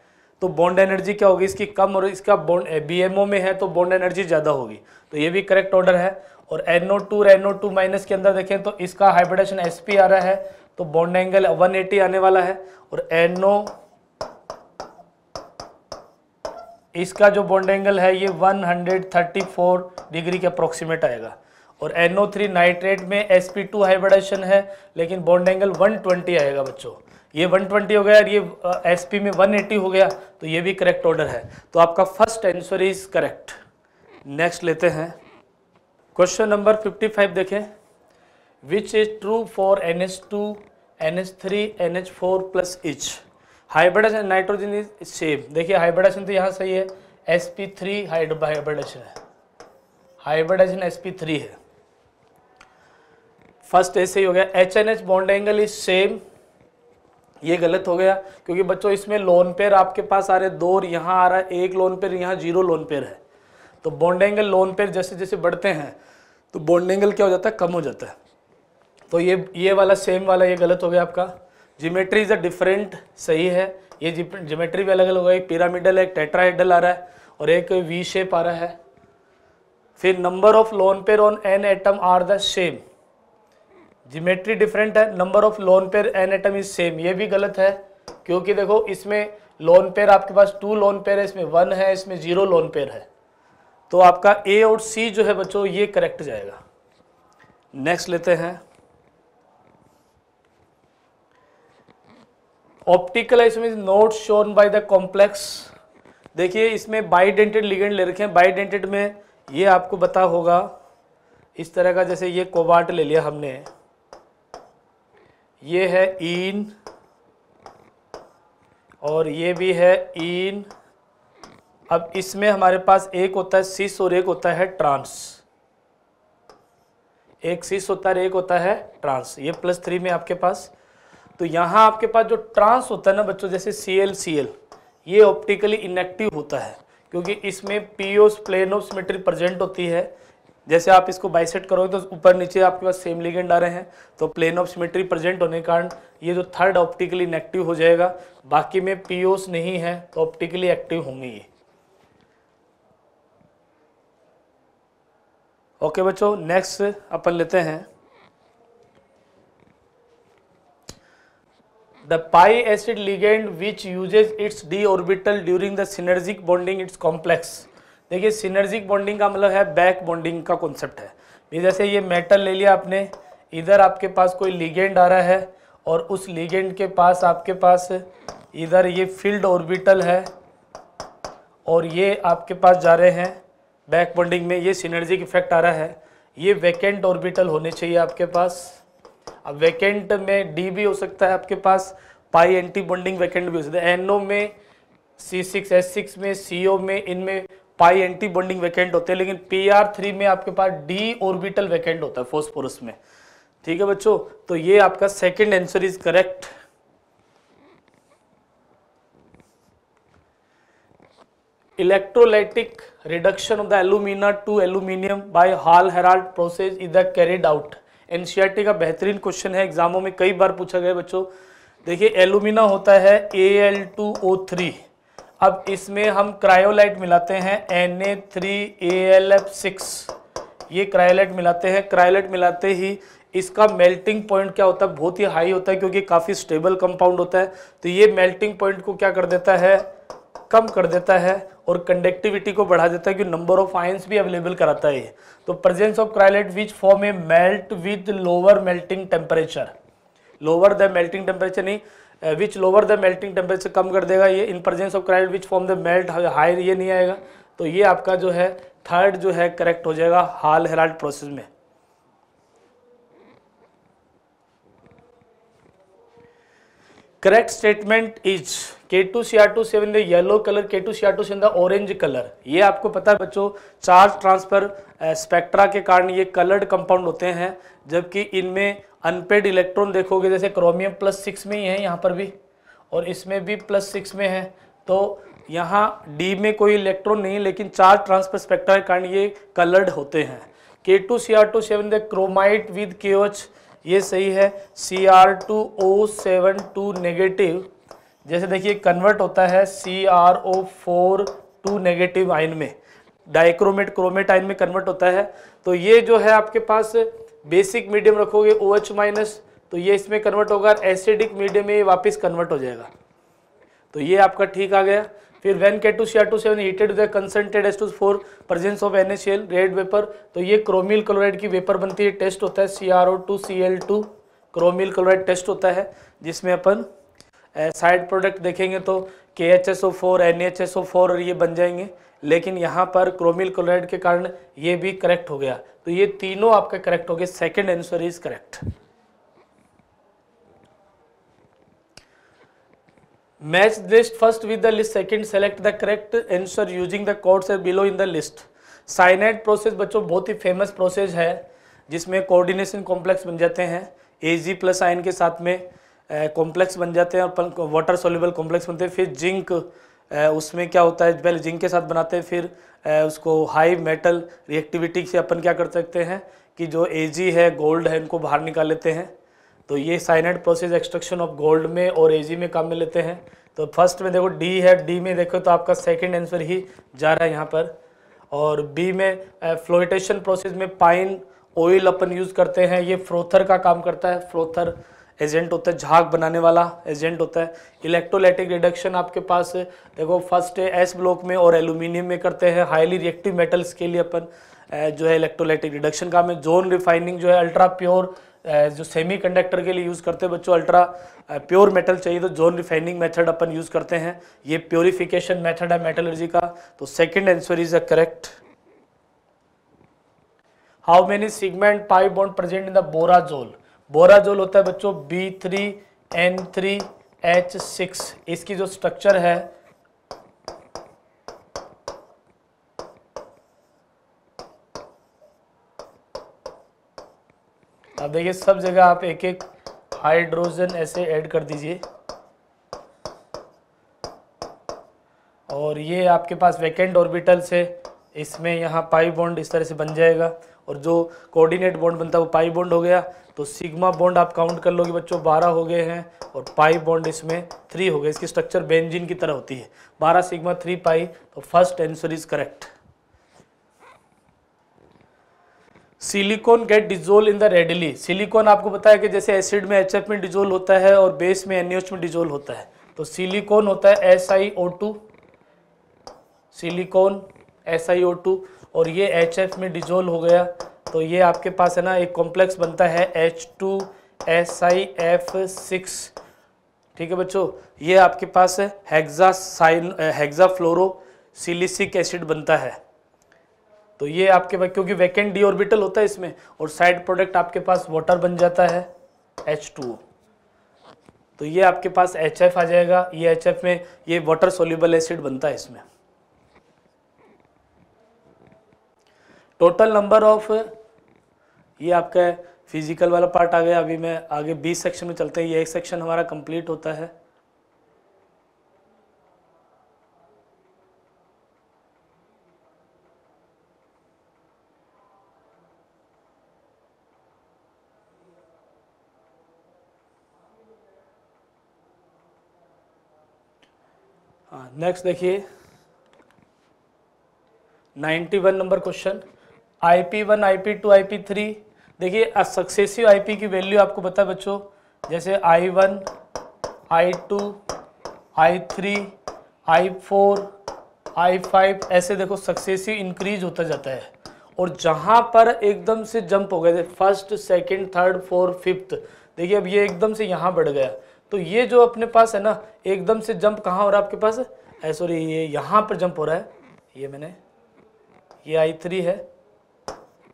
Speaker 3: तो बॉन्ड एनर्जी क्या होगी इसकी कम और इसका बॉन्ड बी में है तो बॉन्ड एनर्जी ज़्यादा होगी तो ये भी करेक्ट ऑर्डर है और NO two NO two minus के अंदर देखें तो इसका हाइब्रिडेशन एस आ रहा है तो बॉन्ड एंगल 180 आने वाला है और एनओ इसका जो बॉन्ड एंगल है ये 134 डिग्री के अप्रोक्सीमेट आएगा और NO3 नाइट्रेट में sp2 हाइब्रिडेशन है लेकिन बॉन्ड एंगल 120 आएगा बच्चों ये 120 हो गया और ये sp में 180 हो गया तो ये भी करेक्ट ऑर्डर है तो आपका first answer is correct next लेते हैं क्वेश्चन नंबर 55 देखें which is true for N H two N H three N H four plus each hybridization nitrogen is same देखिए हाइब्रिडाइजेशन तो यहाँ सही है एस पी थ्री हाइब्रिडाइजेशन है हाइब्रिडाइजेशन एस पी थ्री है फर्स्ट ऐसे ही हो गया H N H bond angle is same ये गलत हो गया क्योंकि बच्चों इसमें लोन पेयर आपके पास आ रहे दो और यहाँ आ रहा है एक लोन पेयर यहाँ जीरो लोन पेयर है तो बॉन्ड एंगल लोन पेयर जैसे जैसे बढ़ते हैं तो बॉन्ड एंगल क्या हो जाता है कम हो जाता है तो ये ये वाला सेम वाला ये गलत हो गया आपका जीमेट्री इज़ अ डिफरेंट सही है ये जीमेट्री भी अलग अलग हो गया एक पिरामिडल एक टेट्राहेडल आ रहा है और एक वी शेप आ रहा है फिर number of lone pair on N atom are the same geometry different है number of lone pair N atom is same ये भी गलत है क्योंकि देखो इसमें लोन पेयर आपके पास टू लोन पेयर है इसमें वन है इसमें जीरो लोन पेयर है तो आपका ए और सी जो है बच्चों ये करेक्ट जाएगा नेक्स्ट लेते हैं ऑप्टिकल इसमें not shown by the complex देखिए इसमें बाइडेंटेड लिगेंड ले रखे हैं बाइडेंटेड में ये आपको बता होगा इस तरह का जैसे ये कोबार्ट ले लिया हमने ये है इन और ये भी है इन अब इसमें हमारे पास एक होता है सिस और एक होता है ट्रांस एक सिस होता है एक होता है ट्रांस ये प्लस थ्री में आपके पास तो यहां आपके पास जो ट्रांस होता है ना बच्चों जैसे सी एल सी एल ये ऑप्टिकली इनएक्टिव होता है क्योंकि इसमें पीओस प्लेन ऑफ सिमेट्री प्रेजेंट होती है जैसे आप इसको बाइसेट करोगे तो ऊपर नीचे आपके पास सेम लिगेंड आ रहे हैं तो प्लेन ऑफ सिमेट्री प्रेजेंट होने के कारण ये जो थर्ड ऑप्टिकली इनएक्टिव हो जाएगा बाकी में पीओस नहीं है तो ऑप्टिकली एक्टिव होंगे ये ओके okay, बच्चों नेक्स्ट अपन लेते हैं the pi acid ligand which uses its d orbital during the synergic bonding its complex देखिए सिनर्जिक बॉन्डिंग का मतलब है बैक बॉन्डिंग का कॉन्सेप्ट है जैसे ये मेटल ले लिया आपने इधर आपके पास कोई लिगेंड आ रहा है और उस लिगेंड के पास आपके पास इधर ये फील्ड ऑर्बिटल है और ये आपके पास जा रहे हैं बैक बॉन्डिंग में ये सिनर्जी इफेक्ट आ रहा है ये वैकेंट ऑर्बिटल होने चाहिए आपके पास अब वैकेंट में डी भी हो सकता है आपके पास पाई एंटी बॉन्डिंग वैकेंट भी हो सकता है एनओ में सी सिक्स एस सिक्स में सी ओ में इनमें पाई एंटी बॉन्डिंग वैकेंट होते हैं लेकिन पी आर थ्री में आपके पास डी ऑर्बिटल वैकेंट होता है फोस्फोरस में ठीक है बच्चों तो ये आपका second answer is correct electrolytic reduction of the alumina to aluminium by hall herald process is the carried out NCERT e का बेहतरीन क्वेश्चन है एग्जामों में कई बार पूछा गया बच्चों देखिए एलुमिना होता है Al2O3 अब इसमें हम क्रायोलाइट मिलाते हैं Na3AlF6 ये क्रायोलाइट मिलाते हैं क्रायोलाइट मिलाते ही इसका मेल्टिंग पॉइंट क्या होता है बहुत ही हाई होता है क्योंकि काफ़ी स्टेबल कंपाउंड होता है तो ये मेल्टिंग पॉइंट को क्या कर देता है कम कर देता है और कंडक्टिविटी को बढ़ा देता है क्योंकि नंबर ऑफ आयंस भी अवेलेबल कराता है तो presence of cryolite which form a melt with lower melting temperature lower the melting temperature नहीं which lower the melting temperature कम कर देगा ये in presence of cryolite which form the melt higher ये नहीं आएगा तो ये आपका जो है थर्ड जो है करेक्ट हो जाएगा हाल हेराल्ड प्रोसेस में correct statement is K two C R seven the yellow colour K two C R two seven the orange colour ये आपको पता है बच्चों चार्ज ट्रांसफर स्पेक्ट्रा के कारण ये कलर्ड कंपाउंड होते हैं जबकि इनमें अनपेड इलेक्ट्रॉन देखोगे जैसे क्रोमियम प्लस सिक्स में ही है यहाँ पर भी और इसमें भी प्लस सिक्स में है तो यहाँ डी में कोई इलेक्ट्रॉन नहीं है लेकिन चार्ज ट्रांसफर स्पेक्ट्रा के कारण ये कलर्ड होते हैं K two C R two seven the chromite with K H ये सही है C R two O seven two negative जैसे देखिए कन्वर्ट होता है C R O four two negative ion में डाइक्रोमेट क्रोमेट आयन में कन्वर्ट होता है तो ये जो है आपके पास बेसिक मीडियम रखोगे ओ एच माइनस तो ये इसमें कन्वर्ट होगा एसिडिक मीडियम में वापस कन्वर्ट हो जाएगा तो ये आपका ठीक आ गया फिर when K two C R two seven heated concentrated S two four presence of N H L red vapour तो ये क्रोमिल क्लोराइड की वेपर बनती है टेस्ट होता है C R O two C L two chromyl chloride test होता है जिसमें अपन साइड प्रोडक्ट देखेंगे तो K H S O four N H S O four और ये बन जाएंगे लेकिन यहाँ पर क्रोमिल क्लोराइड के कारण ये भी करेक्ट हो गया तो ये तीनों आपका करेक्ट हो गए second answer is correct match first with the list list select the correct correct using the the codes below in the list cyanide process बच्चों बहुत ही फेमस प्रोसेस है जिसमें कोऑर्डिनेशन कॉम्प्लेक्स बन जाते हैं ए जी प्लस आयन के साथ में कॉम्प्लेक्स बन जाते हैं और वाटर सोल्यूबल कॉम्प्लेक्स बनते हैं फिर जिंक उसमें क्या होता है पहले जिंक के साथ बनाते हैं फिर उसको हाई मेटल रिएक्टिविटी से अपन क्या कर सकते हैं कि जो ए है गोल्ड है इनको बाहर निकाल लेते हैं तो ये cyanide process extraction of gold में और एजी में काम में लेते हैं तो फर्स्ट में देखो डी है डी में देखो तो आपका सेकेंड आंसर ही जा रहा है यहाँ पर और बी में फ्लोटेशन प्रोसेस में पाइन ऑयल अपन यूज़ करते हैं ये फ्रोथर का काम करता है फ्रोथर एजेंट होता है झाग बनाने वाला एजेंट होता है इलेक्ट्रोलाइटिक रिडक्शन आपके पास देखो फर्स्ट एस ब्लॉक में और एल्यूमिनियम में करते हैं हाईली रिएक्टिव मेटल्स के लिए अपन जो है इलेक्ट्रोलाइटिक रिडक्शन काम है जोन रिफाइनिंग जो है अल्ट्रा प्योर जो सेमी कंडक्टर के लिए यूज़ करते हैं बच्चों अल्ट्रा प्योर मेटल चाहिए तो जोन रिफाइनिंग मेथड अपन यूज़ करते हैं ये प्योरिफिकेशन मेथड है मेटलर्जी का तो second answer is a correct how many segment pipe bond present in the borazole borazole होता है बच्चों B three N three H six इसकी जो स्ट्रक्चर है अब देखिए सब जगह आप एक एक हाइड्रोजन ऐसे ऐड कर दीजिए और ये आपके पास वैकेंट ऑर्बिटल्स है इसमें यहाँ पाई बॉन्ड इस तरह से बन जाएगा और जो कोऑर्डिनेट बॉन्ड बनता है वो पाई बॉन्ड हो गया तो सिग्मा बॉन्ड आप काउंट कर लोगे बच्चों बारह हो गए हैं और पाई बॉन्ड इसमें थ्री हो गए इसकी स्ट्रक्चर बेंजिन की तरह होती है बारह सिग्मा थ्री पाई तो first answer is correct silicon get dissolve in the readily silicon आपको बताया कि जैसे एसिड में एच में डिजोल्व होता है और बेस में एन में डिजोल्व होता है तो सिलिकॉन होता है S I O two silicon S I O two और ये एच एफ में डिजोल्व हो गया तो ये आपके पास है ना एक कॉम्प्लेक्स बनता है H two S I F six ठीक है बच्चों ये आपके पास है हेक्सा साइन हेग्जा फ्लोरो सिलिसिक एसिड बनता है तो ये आपके पास क्योंकि वैकेंट डी ऑर्बिटल होता है इसमें और साइड प्रोडक्ट आपके पास वाटर बन जाता है एच टू ओ तो ये आपके पास एच एफ आ जाएगा ये एच एफ में ये वाटर सोल्यूबल एसिड बनता है इसमें टोटल नंबर ऑफ ये आपका फिजिकल वाला पार्ट आ गया अभी मैं आगे बी सेक्शन में चलते हैं ये एक सेक्शन हमारा कंप्लीट होता है नेक्स्ट देखिए 91 number question I P one I P three देखिए सक्सेसिव पी की वैल्यू आपको पता है बच्चों जैसे three I four I five ऐसे देखो सक्सेसिव इंक्रीज होता जाता है और जहाँ पर एकदम से जंप हो गए थे first second third fourth fifth देखिए अब ये एकदम से यहाँ बढ़ गया तो ये जो अपने पास है ना एकदम से जंप कहाँ हो रहा है आपके पास है सॉरी ये यहाँ पर जंप हो रहा है ये मैंने ये आई थ्री है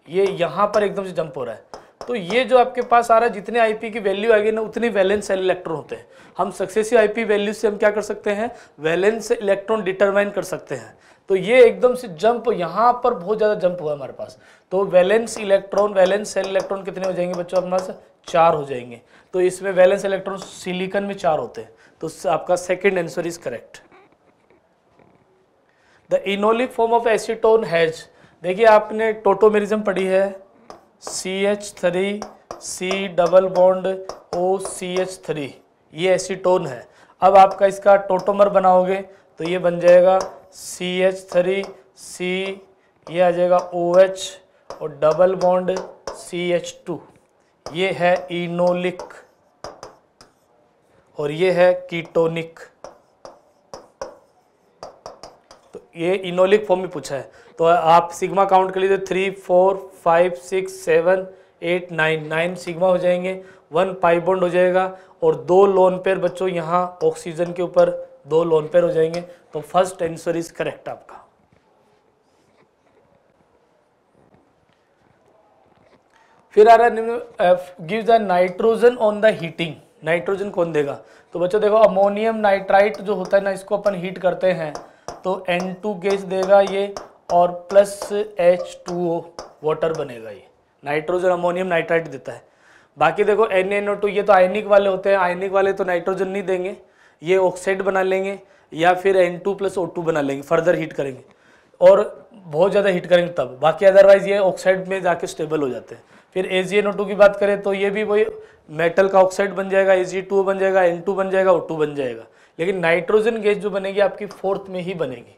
Speaker 3: ये यहाँ पर एकदम से जंप हो रहा है तो ये जो आपके पास आ रहा है जितने आईपी की वैल्यू आएगी ना उतनी वैलेंस सेल इलेक्ट्रॉन होते हैं हम सक्सेसिव आईपी वैल्यू से हम क्या कर सकते हैं वैलेंस इलेक्ट्रॉन डिटरमाइन कर सकते हैं तो ये एकदम से जंप यहाँ पर बहुत ज़्यादा जंप हुआ हमारे पास तो valence electron valence shell electron कितने हो जाएंगे बच्चों अपने पास चार हो जाएंगे तो इसमें वैलेंस इलेक्ट्रॉन सिलिकन में चार होते हैं तो आपका second answer is correct the enolic form of acetone has देखिए आपने टोटोमेरिज्म पढ़ी है C H three C double bond O C H three ये एसीटोन है अब आपका इसका टोटोमर बनाओगे तो ये बन जाएगा सी एच थ्री सी ये आ जाएगा ओ एच और double bond C H two ये है इनोलिक और ये है कीटोनिक ये इनोलिक फॉर्म में पूछा है तो आप सिग्मा काउंट कर लीजिए three four five six seven eight nine nine sigma हो जाएंगे वन पाइप बॉन्ड हो जाएगा और दो लोन पेयर बच्चों यहाँ ऑक्सीजन के ऊपर दो लोन पेयर हो जाएंगे तो फर्स्ट आंसर इज करेक्ट आपका फिर आ रहा है give the nitrogen on the heating nitrogen कौन देगा तो बच्चों देखो अमोनियम नाइट्राइट जो होता है ना इसको अपन हीट करते हैं तो N2 गैस देगा ये और प्लस H2O वाटर बनेगा ये नाइट्रोजन अमोनियम नाइट्राइट देता है बाकी देखो एन एन ये तो आयनिक वाले होते हैं आयनिक वाले तो नाइट्रोजन नहीं देंगे ये ऑक्साइड बना लेंगे या फिर N two plus O two बना लेंगे फर्दर हीट करेंगे और बहुत ज़्यादा हीट करेंगे तब बाकी अदरवाइज ये ऑक्साइड में जाके स्टेबल हो जाते हैं फिर ए जी एन ओ टू की बात करें तो ये भी वही मेटल का ऑक्साइड बन जाएगा ए जी टू बन जाएगा एन टू बन जाएगा ओ टू बन जाएगा लेकिन नाइट्रोजन गैस जो बनेगी आपकी फोर्थ में ही बनेगी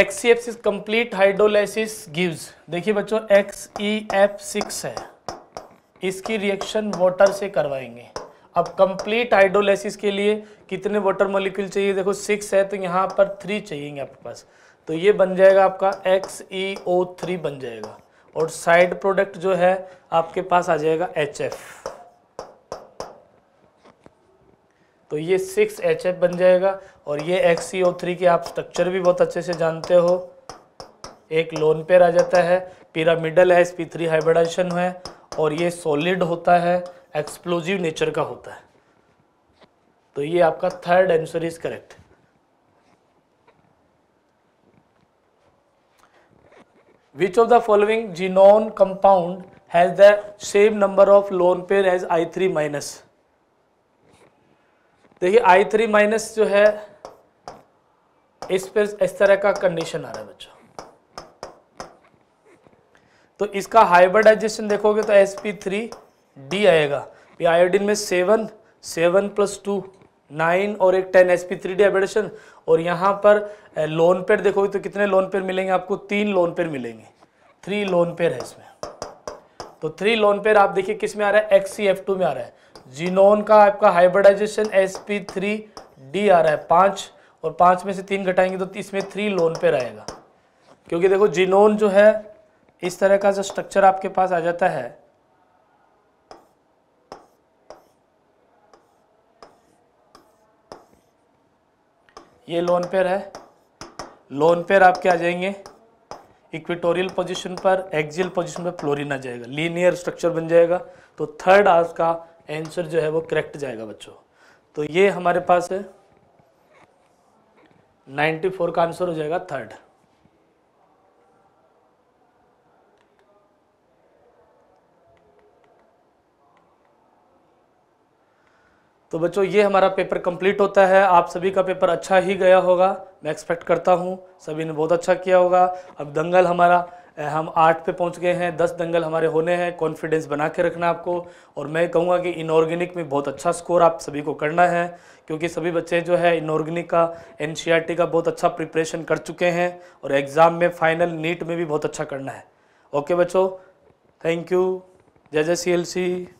Speaker 3: X E F six complete hydrolysis gives देखिए बच्चों एक्स ई एफ सिक्स है इसकी रिएक्शन वाटर से करवाएंगे अब कंप्लीट हाइड्रोलाइसिस के लिए कितने वाटर मॉलिक्यूल चाहिए देखो सिक्स है तो यहाँ पर थ्री चाहिए आपके पास तो ये बन जाएगा आपका एक्स ई ओ थ्री बन जाएगा और साइड प्रोडक्ट जो है आपके पास आ जाएगा एच एफ तो ये सिक्स एच एफ बन जाएगा और ये एक्स सी ओ थ्री के आप स्ट्रक्चर भी बहुत अच्छे से जानते हो एक लोन पेयर आ जाता है पिरामिडल है एसपी थ्री हाइब्रिडाइजेशन है और ये सॉलिड होता है एक्सप्लोजिव नेचर का होता है तो ये आपका third answer is correct which of the following xenon compound has the same number of lone pair as I three minus देखिए आई थ्री माइनस जो है इस पर इस तरह का कंडीशन आ रहा है बच्चों तो इसका हाइब्रिडाइजेशन देखोगे तो एस पी थ्री डी आएगा ये आयोडीन में seven seven plus two nine और एक ten S P three D hybridisation और यहाँ पर लोन eh, पेयर देखोगे तो कितने लोन पेयर मिलेंगे आपको तीन लोन पेयर मिलेंगे थ्री लोन पेयर है इसमें तो थ्री लोन पेयर आप देखिए किस में आ रहा है एक्स सी एफ टू में आ रहा है जीनोन का आपका hybridisation S P three D आ रहा है पाँच और पाँच में से तीन घटाएंगे तो इसमें थ्री लोन पे रहेगा क्योंकि देखो जीनोन जो है इस तरह का जो स्ट्रक्चर आपके पास आ जाता है ये लोन पेयर है लोन पेयर आपके आ जाएंगे इक्विटोरियल पोजीशन पर एक्जियल पोजीशन पर फ्लोरिन आ जाएगा लीनियर स्ट्रक्चर बन जाएगा तो थर्ड आज का आंसर जो है वो करेक्ट जाएगा बच्चों तो ये हमारे पास है 94 का आंसर हो जाएगा थर्ड तो बच्चों ये हमारा पेपर कंप्लीट होता है आप सभी का पेपर अच्छा ही गया होगा मैं एक्सपेक्ट करता हूँ सभी ने बहुत अच्छा किया होगा अब दंगल हमारा हम आठ पे पहुंच गए हैं दस दंगल हमारे होने हैं कॉन्फिडेंस बना के रखना आपको और मैं कहूँगा कि इनऑर्गेनिक में बहुत अच्छा स्कोर आप सभी को करना है क्योंकि सभी बच्चे जो है इनऑर्गेनिक का एन का बहुत अच्छा प्रिपरेशन कर चुके हैं और एग्ज़ाम में फाइनल नीट में भी बहुत अच्छा करना है ओके बच्चों थैंक यू जय जय सी